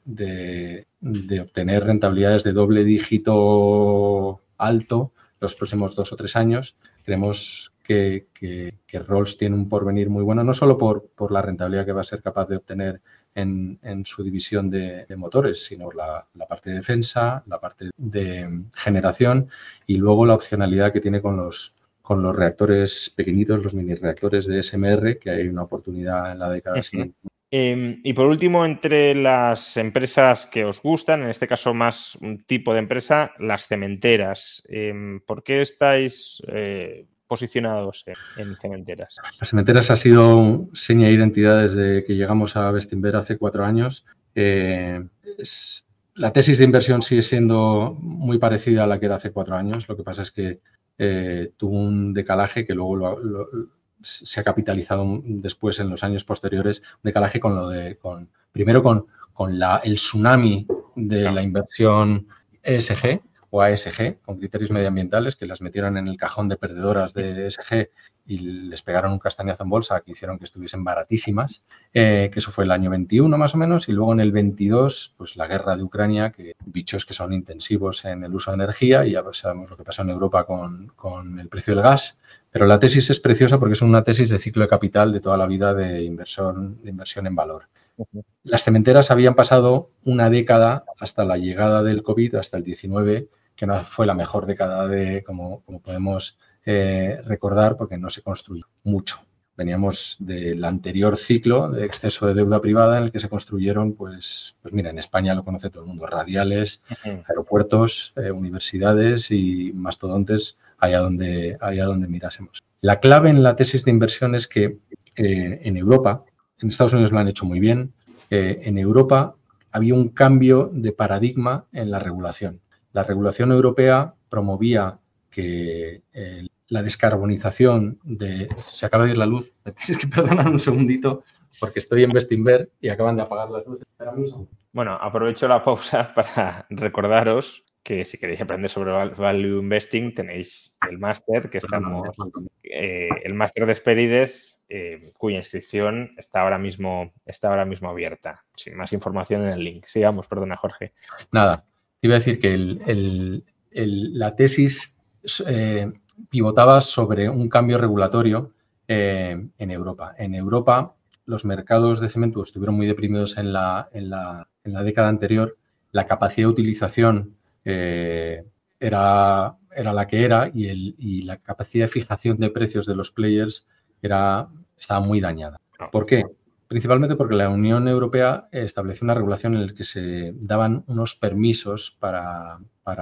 obtener rentabilidades de doble dígito alto los próximos dos o tres años. Creemos que, que, Rolls tiene un porvenir muy bueno, no solo por, por la rentabilidad que va a ser capaz de obtener en, su división de, motores, sino la, parte de defensa, la parte de generación y luego la opcionalidad que tiene con los, con los reactores pequeñitos, los mini reactores de SMR, que hay una oportunidad en la década siguiente. Em, y por último, entre las empresas que os gustan, en este caso más un tipo de empresa, las cementeras. Em, ¿Por qué estáis eh, posicionados en, Cementeras? Las Cementeras ha sido seña de identidad desde que llegamos a Bestinver hace cuatro años. Eh, la tesis de inversión sigue siendo muy parecida a la que era hace cuatro años. Lo que pasa es que eh, tuvo un decalaje que luego se ha capitalizado después en los años posteriores. Un decalaje con lo de, con, primero con, con la, el tsunami de la inversión ESG, o ASG, con criterios medioambientales, que las metieron en el cajón de perdedoras de ESG y les pegaron un castañazo en bolsa que hicieron que estuviesen baratísimas, eh, que eso fue el año 21 más o menos, y luego en el 22, pues la guerra de Ucrania, que bichos que son intensivos en el uso de energía, y ya sabemos lo que pasó en Europa con, con el precio del gas, pero la tesis es preciosa porque es una tesis de ciclo de capital de toda la vida de inversión, de inversión en valor. Las cementeras habían pasado una década hasta la llegada del COVID, hasta el 19, que no fue la mejor década de, como, como podemos eh, recordar, porque no se construyó mucho. Veníamos del anterior ciclo de exceso de deuda privada en el que se construyeron, pues, pues mira, en España lo conoce todo el mundo, radiales, aeropuertos, eh, universidades y mastodontes allá donde, allá donde mirásemos. La clave en la tesis de inversión es que eh, en Europa, en Estados Unidos lo han hecho muy bien, en Europa había un cambio de paradigma en la regulación. La regulación europea promovía que eh, la descarbonización de... Se acaba de ir la luz, me tienes que perdonar un segundito porque estoy en Bestinver y acaban de apagar las luces. Bueno, aprovecho la pausa para recordaros que si queréis aprender sobre Value Investing tenéis el máster que estamos, eh, el máster de Esperides, eh, cuya inscripción está ahora mismo está ahora mismo abierta. Sin más información en el link. Sigamos, perdona Jorge. Nada, iba a decir que la tesis eh, pivotaba sobre un cambio regulatorio eh, en Europa. En Europa, los mercados de cemento estuvieron muy deprimidos en la, década anterior. La capacidad de utilización eh, era, la que era y, la capacidad de fijación de precios de los players estaba muy dañada. ¿Por qué? principalmente porque la Unión Europea estableció una regulación en la que se daban unos permisos para,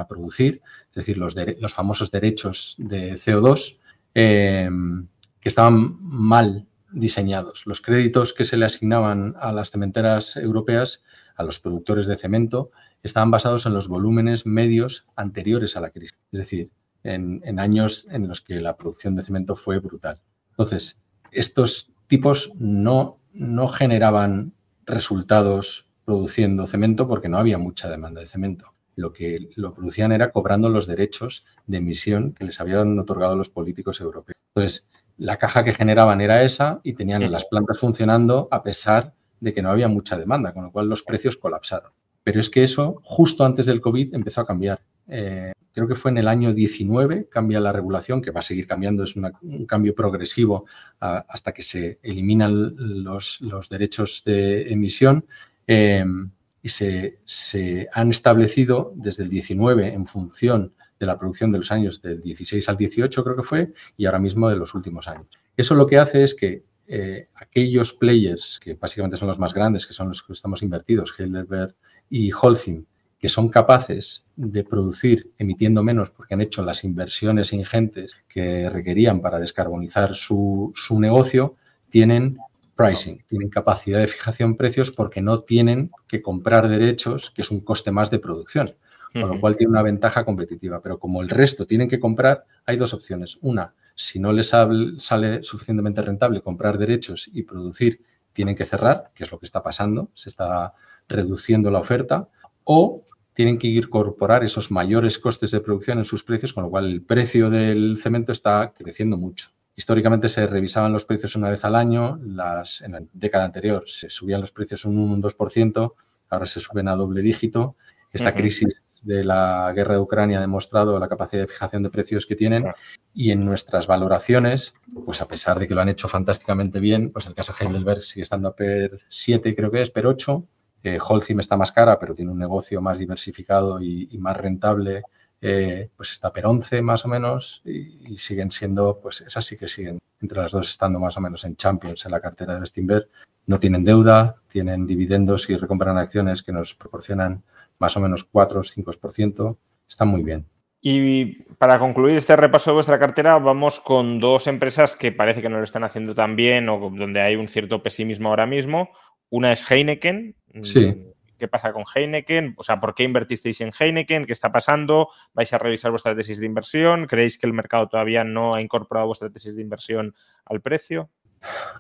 producir, es decir, los, los, famosos derechos de CO2, em, que estaban mal diseñados. Los créditos que se le asignaban a las cementeras europeas, a los productores de cemento, estaban basados en los volúmenes medios anteriores a la crisis, es decir, en, en años en los que la producción de cemento fue brutal. Entonces, estos tipos no no generaban resultados produciendo cemento porque no había mucha demanda de cemento. Lo que lo producían era cobrando los derechos de emisión que les habían otorgado los políticos europeos. Entonces, la caja que generaban era esa y tenían las plantas funcionando a pesar de que no había mucha demanda, con lo cual los precios colapsaron. Pero es que eso, justo antes del COVID, empezó a cambiar. Eh, creo que fue en el año 19, cambia la regulación, que va a seguir cambiando, es un cambio progresivo hasta que se eliminan los, derechos de emisión. Em, y se, han establecido desde el 19 en función de la producción de los años del 16 al 18, creo que fue, y ahora mismo de los últimos años. Eso lo que hace es que eh, aquellos players, que básicamente son los más grandes, que son los que estamos invertidos, Heidelberg, y Holcim, que son capaces de producir emitiendo menos porque han hecho las inversiones ingentes que requerían para descarbonizar su, su negocio, tienen pricing, tienen capacidad de fijación precios porque no tienen que comprar derechos, que es un coste más de producción, con lo cual tiene una ventaja competitiva. Pero como el resto tienen que comprar, hay dos opciones. Una, si no les sale suficientemente rentable comprar derechos y producir, tienen que cerrar, que es lo que está pasando. Se está reduciendo la oferta o tienen que incorporar esos mayores costes de producción en sus precios, con lo cual el precio del cemento está creciendo mucho. Históricamente se revisaban los precios una vez al año, las, en la década anterior se subían los precios un 1 2%, ahora se suben a doble dígito. Esta crisis de la guerra de Ucrania ha demostrado la capacidad de fijación de precios que tienen y en nuestras valoraciones, pues a pesar de que lo han hecho fantásticamente bien, pues el caso Heidelberg sigue estando a PER 7 creo que es, PER 8, eh, Holcim está más cara, pero tiene un negocio más diversificado y, más rentable. Eh, pues está per 11 más o menos y, siguen siendo, pues esas sí que siguen entre las dos estando más o menos en Champions en la cartera de Bestinver. No tienen deuda, tienen dividendos y recompran acciones que nos proporcionan más o menos 4 o 5%. Está muy bien. Y para concluir este repaso de vuestra cartera, vamos con dos empresas que parece que no lo están haciendo tan bien o donde hay un cierto pesimismo ahora mismo. Una es Heineken, Sí. Mm, ¿Qué pasa con Heineken? O sea, ¿por qué invertisteis en Heineken? ¿Qué está pasando? ¿Vais a revisar vuestra tesis de inversión? ¿Creéis que el mercado todavía no ha incorporado vuestra tesis de inversión al precio?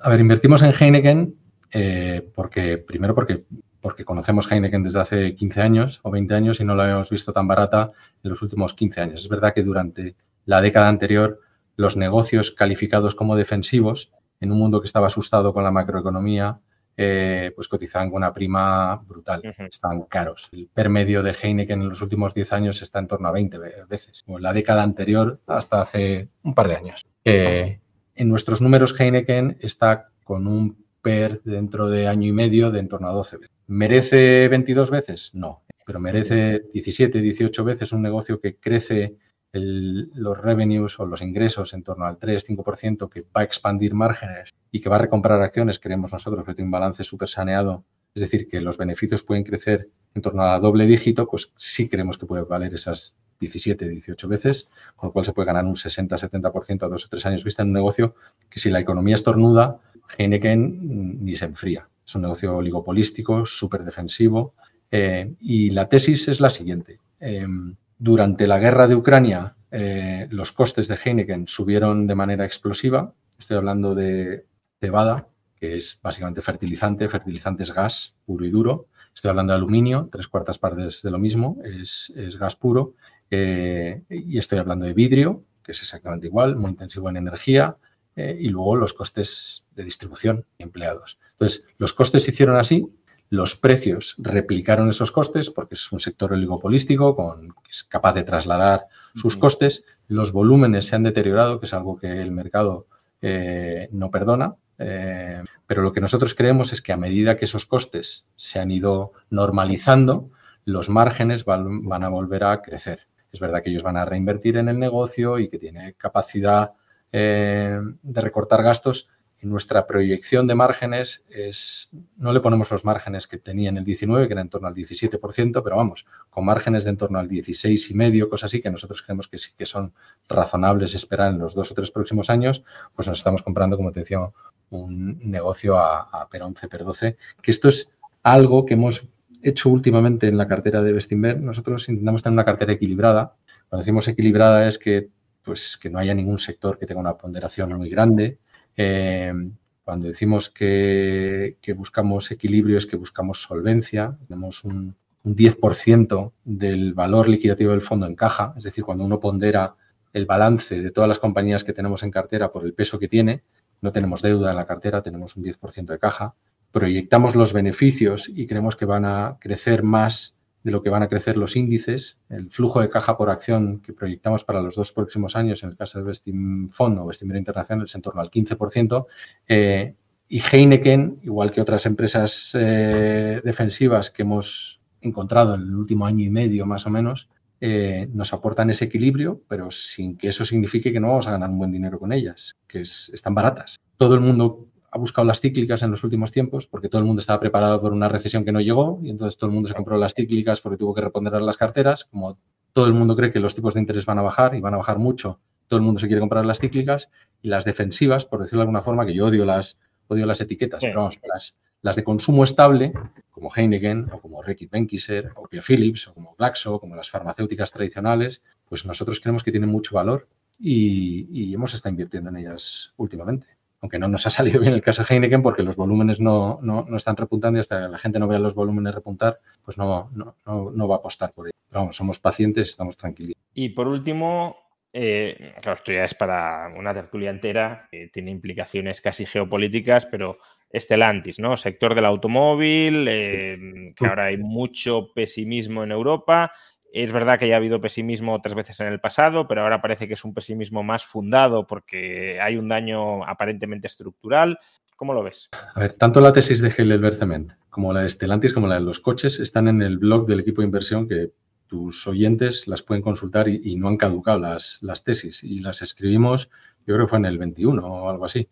A ver, invertimos en Heineken eh, porque, primero porque, porque conocemos Heineken desde hace 15 años o 20 años y no la habíamos visto tan barata en los últimos 15 años. Es verdad que durante la década anterior los negocios calificados como defensivos en un mundo que estaba asustado con la macroeconomía, eh, pues cotizaban con una prima brutal, están caros. El per medio de Heineken en los últimos 10 años está en torno a 20 veces, como en la década anterior hasta hace un par de años. Eh, en nuestros números Heineken está con un PER dentro de año y medio de en torno a 12 veces. ¿Merece 22 veces? No, pero merece 17, 18 veces un negocio que crece los revenues o los ingresos en torno al 3-5% que va a expandir márgenes y que va a recomprar acciones, creemos nosotros que tiene un balance súper saneado, es decir, que los beneficios pueden crecer en torno a doble dígito, pues sí creemos que puede valer esas 17, 18 veces, con lo cual se puede ganar un 60-70% a dos o tres años vista en un negocio que si la economía estornuda, Heineken ni se enfría. Es un negocio oligopolístico, súper defensivo. Eh, y la tesis es la siguiente. Em, durante la guerra de Ucrania, eh, los costes de Heineken subieron de manera explosiva. Estoy hablando de cebada, que es básicamente fertilizante. Fertilizante es gas puro y duro. Estoy hablando de aluminio, tres cuartas partes de lo mismo, es, gas puro. Eh, y estoy hablando de vidrio, que es exactamente igual, muy intensivo en energía. Eh, y luego los costes de distribución empleados. Entonces, los costes se hicieron así los precios replicaron esos costes porque es un sector oligopolístico con, que es capaz de trasladar sus costes. Los volúmenes se han deteriorado, que es algo que el mercado eh, no perdona. Eh, pero lo que nosotros creemos es que a medida que esos costes se han ido normalizando, los márgenes van, a volver a crecer. Es verdad que ellos van a reinvertir en el negocio y que tiene capacidad eh, de recortar gastos, nuestra proyección de márgenes es, no le ponemos los márgenes que tenía en el 19, que era en torno al 17%, pero vamos, con márgenes de en torno al 16 y medio, cosas así que nosotros creemos que sí que son razonables esperar en los dos o tres próximos años, pues nos estamos comprando, como te decía, un negocio a, PER 11, PER 12, que esto es algo que hemos hecho últimamente en la cartera de Bestinver. Nosotros intentamos tener una cartera equilibrada. Cuando decimos equilibrada es que pues que no haya ningún sector que tenga una ponderación muy grande, eh, cuando decimos que, buscamos equilibrio es que buscamos solvencia, tenemos un, un 10% del valor liquidativo del fondo en caja, es decir, cuando uno pondera el balance de todas las compañías que tenemos en cartera por el peso que tiene, no tenemos deuda en la cartera, tenemos un 10% de caja, proyectamos los beneficios y creemos que van a crecer más de lo que van a crecer los índices, el flujo de caja por acción que proyectamos para los dos próximos años, en el caso de Vestim Fund o Internacional, es en torno al 15%. Eh, y Heineken, igual que otras empresas eh, defensivas que hemos encontrado en el último año y medio más o menos, eh, nos aportan ese equilibrio, pero sin que eso signifique que no vamos a ganar un buen dinero con ellas, que es, están baratas. Todo el mundo ha buscado las cíclicas en los últimos tiempos porque todo el mundo estaba preparado por una recesión que no llegó y entonces todo el mundo se compró las cíclicas porque tuvo que responder a las carteras. Como todo el mundo cree que los tipos de interés van a bajar y van a bajar mucho, todo el mundo se quiere comprar las cíclicas y las defensivas, por decirlo de alguna forma, que yo odio las, odio las etiquetas, pero vamos, las, las de consumo estable, como Heineken o como Ricky Benkiser o Philips o como Glaxo, como las farmacéuticas tradicionales, pues nosotros creemos que tienen mucho valor y, y hemos estado invirtiendo en ellas últimamente aunque no nos ha salido bien el caso Heineken porque los volúmenes no, están repuntando y hasta que la gente no vea los volúmenes repuntar, pues no, no, va a apostar por ello. Pero vamos, somos pacientes, estamos tranquilos. Y por último, eh, claro, esto ya es para una tertulia entera, tiene implicaciones casi geopolíticas, pero Estelantis, ¿no? Sector del automóvil, eh, que ahora hay mucho pesimismo en Europa es verdad que ya ha habido pesimismo tres veces en el pasado, pero ahora parece que es un pesimismo más fundado porque hay un daño aparentemente estructural. ¿Cómo lo ves? A ver, tanto la tesis de Heidelberg Cement como la de Stellantis como la de los coches están en el blog del equipo de inversión que tus oyentes las pueden consultar y, no han caducado las, las, tesis. Y las escribimos, yo creo que fue en el 21 o algo así.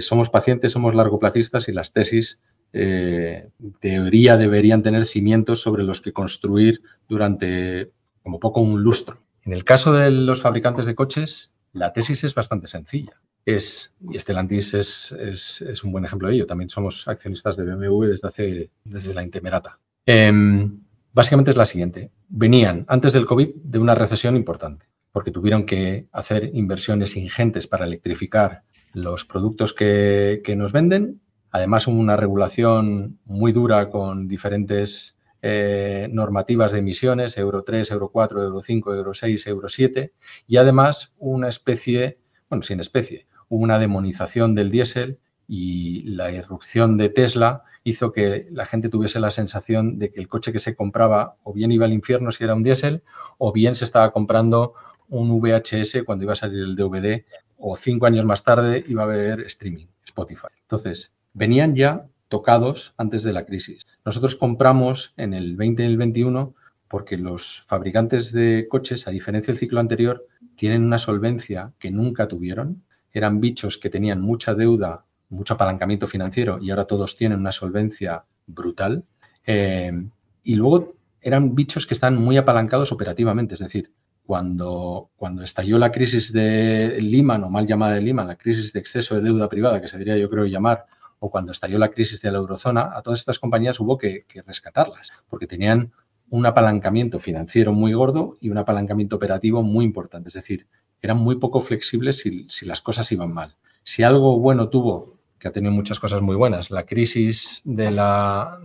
somos pacientes, somos largoplacistas y las tesis en eh, teoría deberían tener cimientos sobre los que construir durante como poco un lustro. En el caso de los fabricantes de coches, la tesis es bastante sencilla. Es, y Estelantis es, es, un buen ejemplo de ello. También somos accionistas de BMW desde, hace, desde la Intemerata. Em, básicamente es la siguiente. Venían antes del COVID de una recesión importante, porque tuvieron que hacer inversiones ingentes para electrificar los productos que, que nos venden Además, hubo una regulación muy dura con diferentes eh, normativas de emisiones, Euro 3, Euro 4, Euro 5, Euro 6, Euro 7, y además una especie, bueno, sin especie, hubo una demonización del diésel y la irrupción de Tesla hizo que la gente tuviese la sensación de que el coche que se compraba o bien iba al infierno si era un diésel o bien se estaba comprando un VHS cuando iba a salir el DVD o cinco años más tarde iba a haber streaming, Spotify. Entonces, venían ya tocados antes de la crisis. Nosotros compramos en el 20 y el 21 porque los fabricantes de coches, a diferencia del ciclo anterior, tienen una solvencia que nunca tuvieron. Eran bichos que tenían mucha deuda, mucho apalancamiento financiero y ahora todos tienen una solvencia brutal. Eh, y luego eran bichos que están muy apalancados operativamente, es decir, cuando, cuando estalló la crisis de Lima, o mal llamada de Lima, la crisis de exceso de deuda privada, que se diría yo creo llamar, o cuando estalló la crisis de la eurozona, a todas estas compañías hubo que, rescatarlas, porque tenían un apalancamiento financiero muy gordo y un apalancamiento operativo muy importante. Es decir, eran muy poco flexibles si, las cosas iban mal. Si algo bueno tuvo, que ha tenido muchas cosas muy buenas, la crisis de la,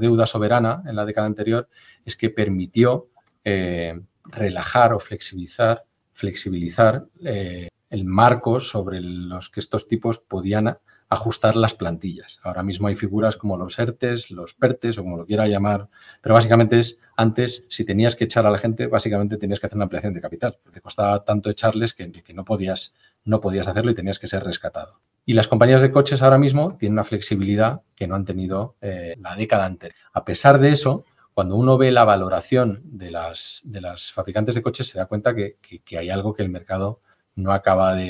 deuda soberana en la década anterior, es que permitió eh, relajar o flexibilizar, flexibilizar eh, el marco sobre los que estos tipos podían ajustar las plantillas. Ahora mismo hay figuras como los ERTES, los PERTES o como lo quiera llamar, pero básicamente es, antes, si tenías que echar a la gente, básicamente tenías que hacer una ampliación de capital. Te costaba tanto echarles que, no, podías, no podías hacerlo y tenías que ser rescatado. Y las compañías de coches ahora mismo tienen una flexibilidad que no han tenido eh, la década anterior. A pesar de eso, cuando uno ve la valoración de las, de las fabricantes de coches, se da cuenta que, hay algo que el mercado no acaba de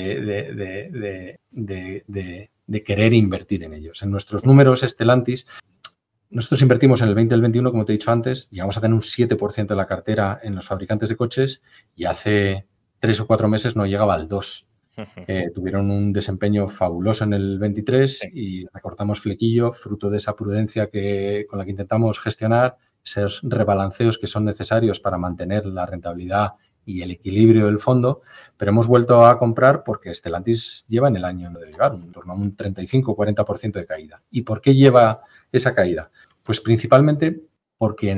de querer invertir en ellos. En nuestros números, Estelantis, nosotros invertimos en el 20 y el 21, como te he dicho antes, llegamos a tener un 7% de la cartera en los fabricantes de coches y hace tres o cuatro meses no llegaba al 2%. Eh, tuvieron un desempeño fabuloso en el 23 y recortamos flequillo, fruto de esa prudencia que, con la que intentamos gestionar esos rebalanceos que son necesarios para mantener la rentabilidad y el equilibrio del fondo, pero hemos vuelto a comprar porque Stellantis lleva en el año de llegar torno un 35-40% de caída. ¿Y por qué lleva esa caída? Pues principalmente porque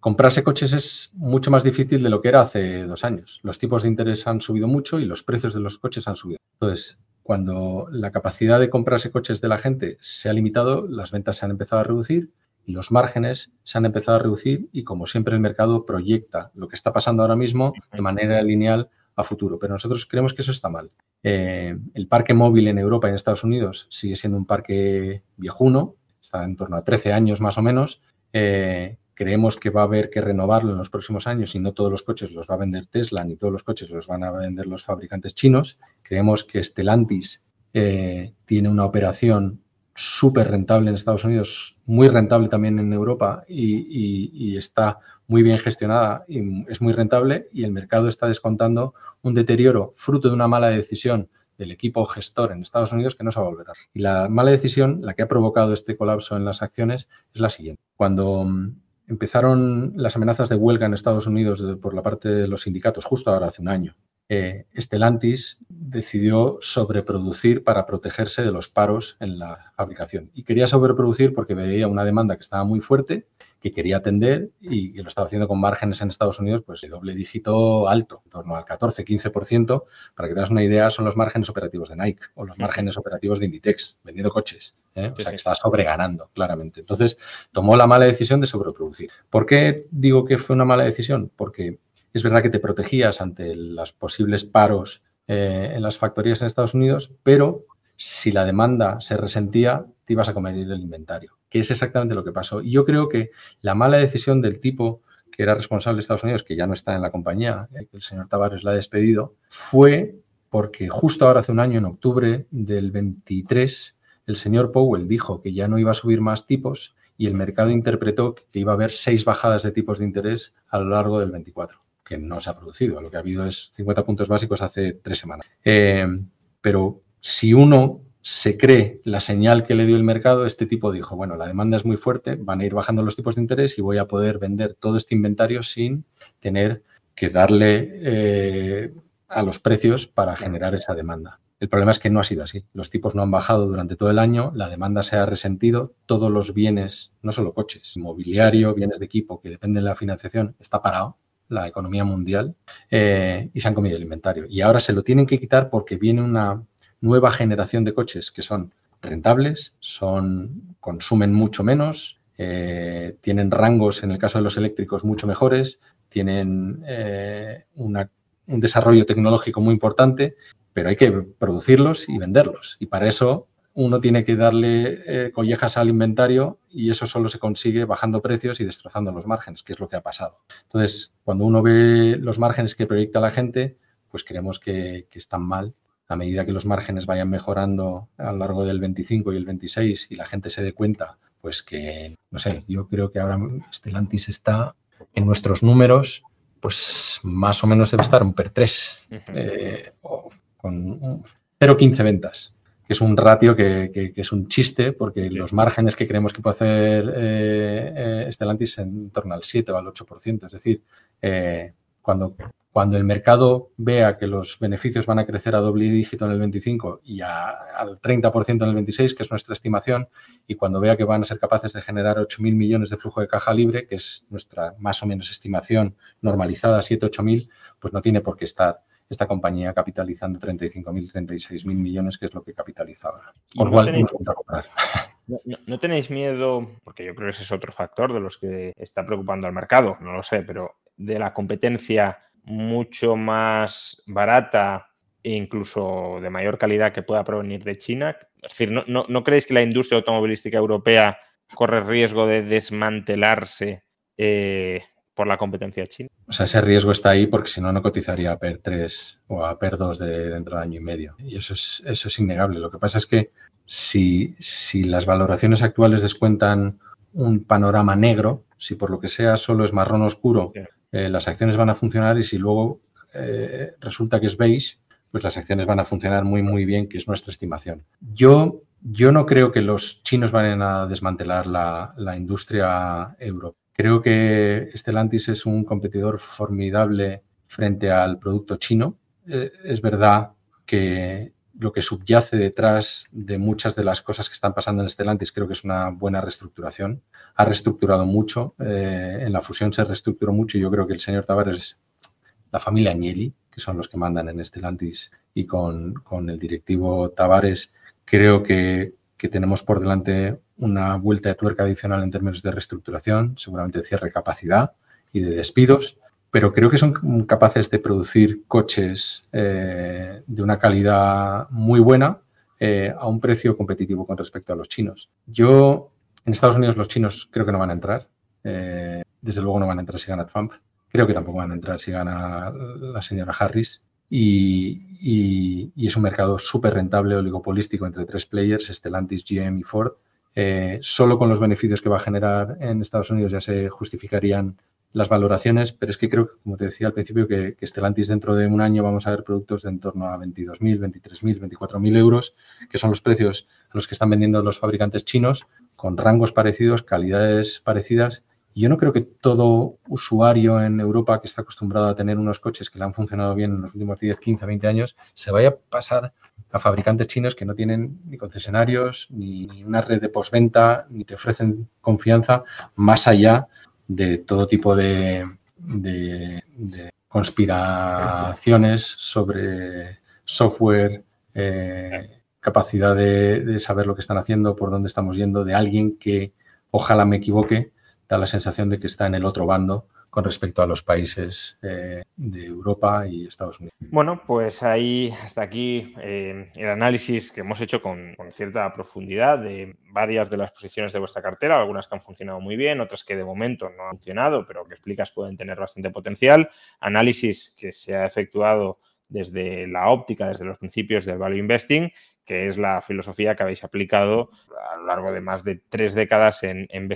comprarse coches es mucho más difícil de lo que era hace dos años. Los tipos de interés han subido mucho y los precios de los coches han subido. Entonces, cuando la capacidad de comprarse coches de la gente se ha limitado, las ventas se han empezado a reducir los márgenes se han empezado a reducir y como siempre el mercado proyecta lo que está pasando ahora mismo de manera lineal a futuro. Pero nosotros creemos que eso está mal. Eh, el parque móvil en Europa y en Estados Unidos sigue siendo un parque viejuno, está en torno a 13 años más o menos. Eh, creemos que va a haber que renovarlo en los próximos años y no todos los coches los va a vender Tesla ni todos los coches los van a vender los fabricantes chinos. Creemos que Stellantis eh, tiene una operación súper rentable en Estados Unidos, muy rentable también en Europa y, está muy bien gestionada y es muy rentable y el mercado está descontando un deterioro fruto de una mala decisión del equipo gestor en Estados Unidos que no se va a volver Y la mala decisión, la que ha provocado este colapso en las acciones, es la siguiente. Cuando mm, empezaron las amenazas de huelga en Estados Unidos por la parte de los sindicatos justo ahora hace un año, Estelantis eh, decidió sobreproducir para protegerse de los paros en la fabricación. Y quería sobreproducir porque veía una demanda que estaba muy fuerte, que quería atender y, lo estaba haciendo con márgenes en Estados Unidos pues de doble dígito alto, en torno al 14-15%. Para que te das una idea, son los márgenes operativos de Nike o los márgenes operativos de Inditex, vendiendo coches. ¿eh? O sea, que estaba sobreganando, claramente. Entonces, tomó la mala decisión de sobreproducir. ¿Por qué digo que fue una mala decisión? Porque es verdad que te protegías ante los posibles paros eh, en las factorías en Estados Unidos, pero si la demanda se resentía, te ibas a comer el inventario, que es exactamente lo que pasó. yo creo que la mala decisión del tipo que era responsable de Estados Unidos, que ya no está en la compañía, eh, que el señor Tavares la ha despedido, fue porque justo ahora, hace un año, en octubre del 23, el señor Powell dijo que ya no iba a subir más tipos y el mercado interpretó que iba a haber seis bajadas de tipos de interés a lo largo del 24 que no se ha producido. Lo que ha habido es 50 puntos básicos hace tres semanas. Eh, pero si uno se cree la señal que le dio el mercado, este tipo dijo, bueno, la demanda es muy fuerte, van a ir bajando los tipos de interés y voy a poder vender todo este inventario sin tener que darle eh, a los precios para generar esa demanda. El problema es que no ha sido así. Los tipos no han bajado durante todo el año, la demanda se ha resentido, todos los bienes, no solo coches, mobiliario, bienes de equipo que dependen de la financiación, está parado la economía mundial eh, y se han comido el inventario. Y ahora se lo tienen que quitar porque viene una nueva generación de coches que son rentables, son, consumen mucho menos, eh, tienen rangos, en el caso de los eléctricos, mucho mejores, tienen eh, un desarrollo tecnológico muy importante, pero hay que producirlos y venderlos. Y para eso uno tiene que darle eh, collejas al inventario y eso solo se consigue bajando precios y destrozando los márgenes, que es lo que ha pasado. Entonces, cuando uno ve los márgenes que proyecta la gente, pues creemos que, están mal. A medida que los márgenes vayan mejorando a lo largo del 25 y el 26 y la gente se dé cuenta, pues que, no sé, yo creo que ahora Stellantis está en nuestros números, pues más o menos debe estar un per 3, eh, con 0,15 ventas que es un ratio que, es un chiste, porque los márgenes que creemos que puede hacer Estelantis eh, eh, en torno al 7 o al 8%. Es decir, eh, cuando, cuando el mercado vea que los beneficios van a crecer a doble dígito en el 25 y al 30% en el 26, que es nuestra estimación, y cuando vea que van a ser capaces de generar 8.000 millones de flujo de caja libre, que es nuestra más o menos estimación normalizada, 7-8.000, pues no tiene por qué estar esta compañía capitalizando 35.000, 36.000 millones, que es lo que capitalizaba. no tenéis miedo, porque yo creo que ese es otro factor de los que está preocupando al mercado, no lo sé, pero de la competencia mucho más barata e incluso de mayor calidad que pueda provenir de China. Es decir, ¿no, no creéis que la industria automovilística europea corre riesgo de desmantelarse eh, por la competencia china. O sea, ese riesgo está ahí porque si no, no cotizaría a PER 3 o a PER 2 de dentro de año y medio. Y eso es, eso es innegable. Lo que pasa es que si, las valoraciones actuales descuentan un panorama negro, si por lo que sea solo es marrón oscuro, eh, las acciones van a funcionar y si luego eh, resulta que es beige, pues las acciones van a funcionar muy, muy bien, que es nuestra estimación. Yo, yo no creo que los chinos vayan a desmantelar la industria europea Creo que Estelantis es un competidor formidable frente al producto chino. Eh, es verdad que lo que subyace detrás de muchas de las cosas que están pasando en Estelantis, creo que es una buena reestructuración. Ha reestructurado mucho, eh, en la fusión se reestructuró mucho y yo creo que el señor Tavares, la familia Agnelli, que son los que mandan en Estelantis y con, el directivo Tavares, creo que, que tenemos por delante una vuelta de tuerca adicional en términos de reestructuración, seguramente de cierre capacidad y de despidos, pero creo que son capaces de producir coches eh, de una calidad muy buena eh, a un precio competitivo con respecto a los chinos. Yo, en Estados Unidos los chinos creo que no van a entrar, eh, desde luego no van a entrar si gana Trump, creo que tampoco van a entrar si gana la señora Harris. Y, y es un mercado súper rentable, oligopolístico entre tres players, Stellantis, GM y Ford, eh, solo con los beneficios que va a generar en Estados Unidos ya se justificarían las valoraciones, pero es que creo, como te decía al principio, que, que Stellantis dentro de un año vamos a ver productos de en torno a 22.000, 23.000, 24.000 euros, que son los precios a los que están vendiendo los fabricantes chinos, con rangos parecidos, calidades parecidas yo no creo que todo usuario en Europa que está acostumbrado a tener unos coches que le han funcionado bien en los últimos 10, 15, 20 años, se vaya a pasar a fabricantes chinos que no tienen ni concesionarios, ni una red de postventa, ni te ofrecen confianza más allá de todo tipo de, conspiraciones sobre software. Eh, capacidad de saber lo que están haciendo, por dónde estamos yendo, de alguien que ojalá me equivoque, da la sensación de que está en el otro bando con respecto a los países eh, de Europa y Estados Unidos. Bueno, pues ahí hasta aquí eh, el análisis que hemos hecho con, cierta profundidad de varias de las posiciones de vuestra cartera, algunas que han funcionado muy bien, otras que de momento no han funcionado, pero que explicas pueden tener bastante potencial. Análisis que se ha efectuado desde la óptica, desde los principios del value investing, que es la filosofía que habéis aplicado a lo largo de más de tres décadas en, en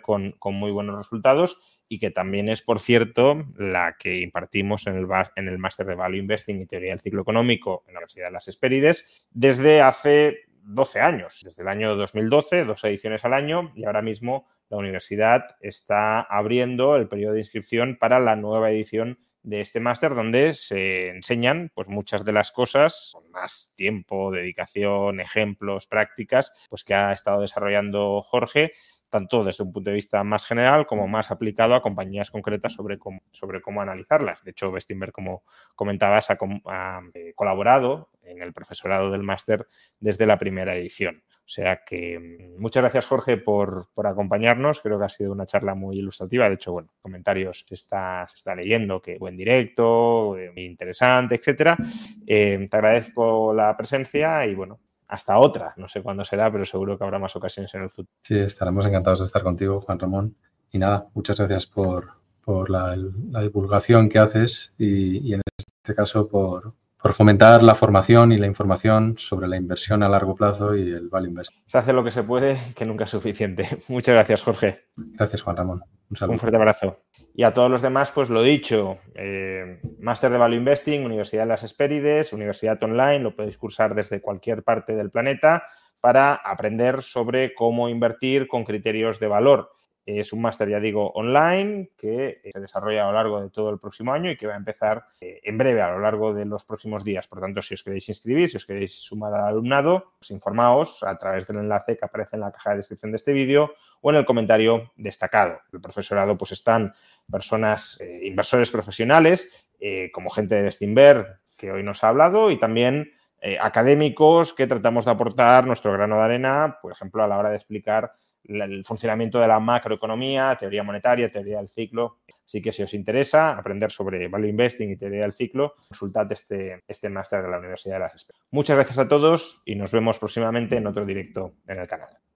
con, muy buenos resultados y que también es, por cierto, la que impartimos en el, en el Máster de Value Investing y Teoría del Ciclo Económico en la Universidad de las Esperides desde hace 12 años, desde el año 2012, dos ediciones al año, y ahora mismo la universidad está abriendo el periodo de inscripción para la nueva edición de este máster donde se enseñan pues muchas de las cosas con más tiempo, dedicación, ejemplos, prácticas, pues que ha estado desarrollando Jorge tanto desde un punto de vista más general como más aplicado a compañías concretas sobre cómo, sobre cómo analizarlas. De hecho, Vestinberg, como comentabas, ha eh, colaborado en el profesorado del máster desde la primera edición. O sea que mm, muchas gracias, Jorge, por, por, acompañarnos. Creo que ha sido una charla muy ilustrativa. De hecho, bueno, comentarios se está, leyendo, que buen directo, eh, interesante, etcétera. Eh, te agradezco la presencia y bueno, hasta otra. No sé cuándo será, pero seguro que habrá más ocasiones en el futuro. Sí, estaremos encantados de estar contigo, Juan Ramón. Y nada, muchas gracias por, la, divulgación que haces y en este caso por, por fomentar la formación y la información sobre la inversión a largo plazo y el value Investing. Se hace lo que se puede, que nunca es suficiente. Muchas gracias, Jorge. Gracias, Juan Ramón. Un, saludo. Un fuerte abrazo. Y a todos los demás, pues lo dicho, eh, Máster de Value Investing, Universidad de las Espérides, Universidad Online, lo podéis cursar desde cualquier parte del planeta para aprender sobre cómo invertir con criterios de valor. Es un máster, ya digo, online que eh, se desarrolla a lo largo de todo el próximo año y que va a empezar eh, en breve, a lo largo de los próximos días. Por tanto, si os queréis inscribir, si os queréis sumar al alumnado, os pues informaos a través del enlace que aparece en la caja de descripción de este vídeo o en el comentario destacado. El profesorado pues están personas, eh, inversores profesionales, como gente de Steamberg, que hoy nos ha hablado, y también académicos que tratamos de aportar nuestro grano de arena, por ejemplo, a la hora de explicar el funcionamiento de la macroeconomía, teoría monetaria, teoría del ciclo. Así que si os interesa aprender sobre value investing y teoría del ciclo, consultad este, este máster de la Universidad de las Esperas. Muchas gracias a todos y nos vemos próximamente en otro directo en el canal.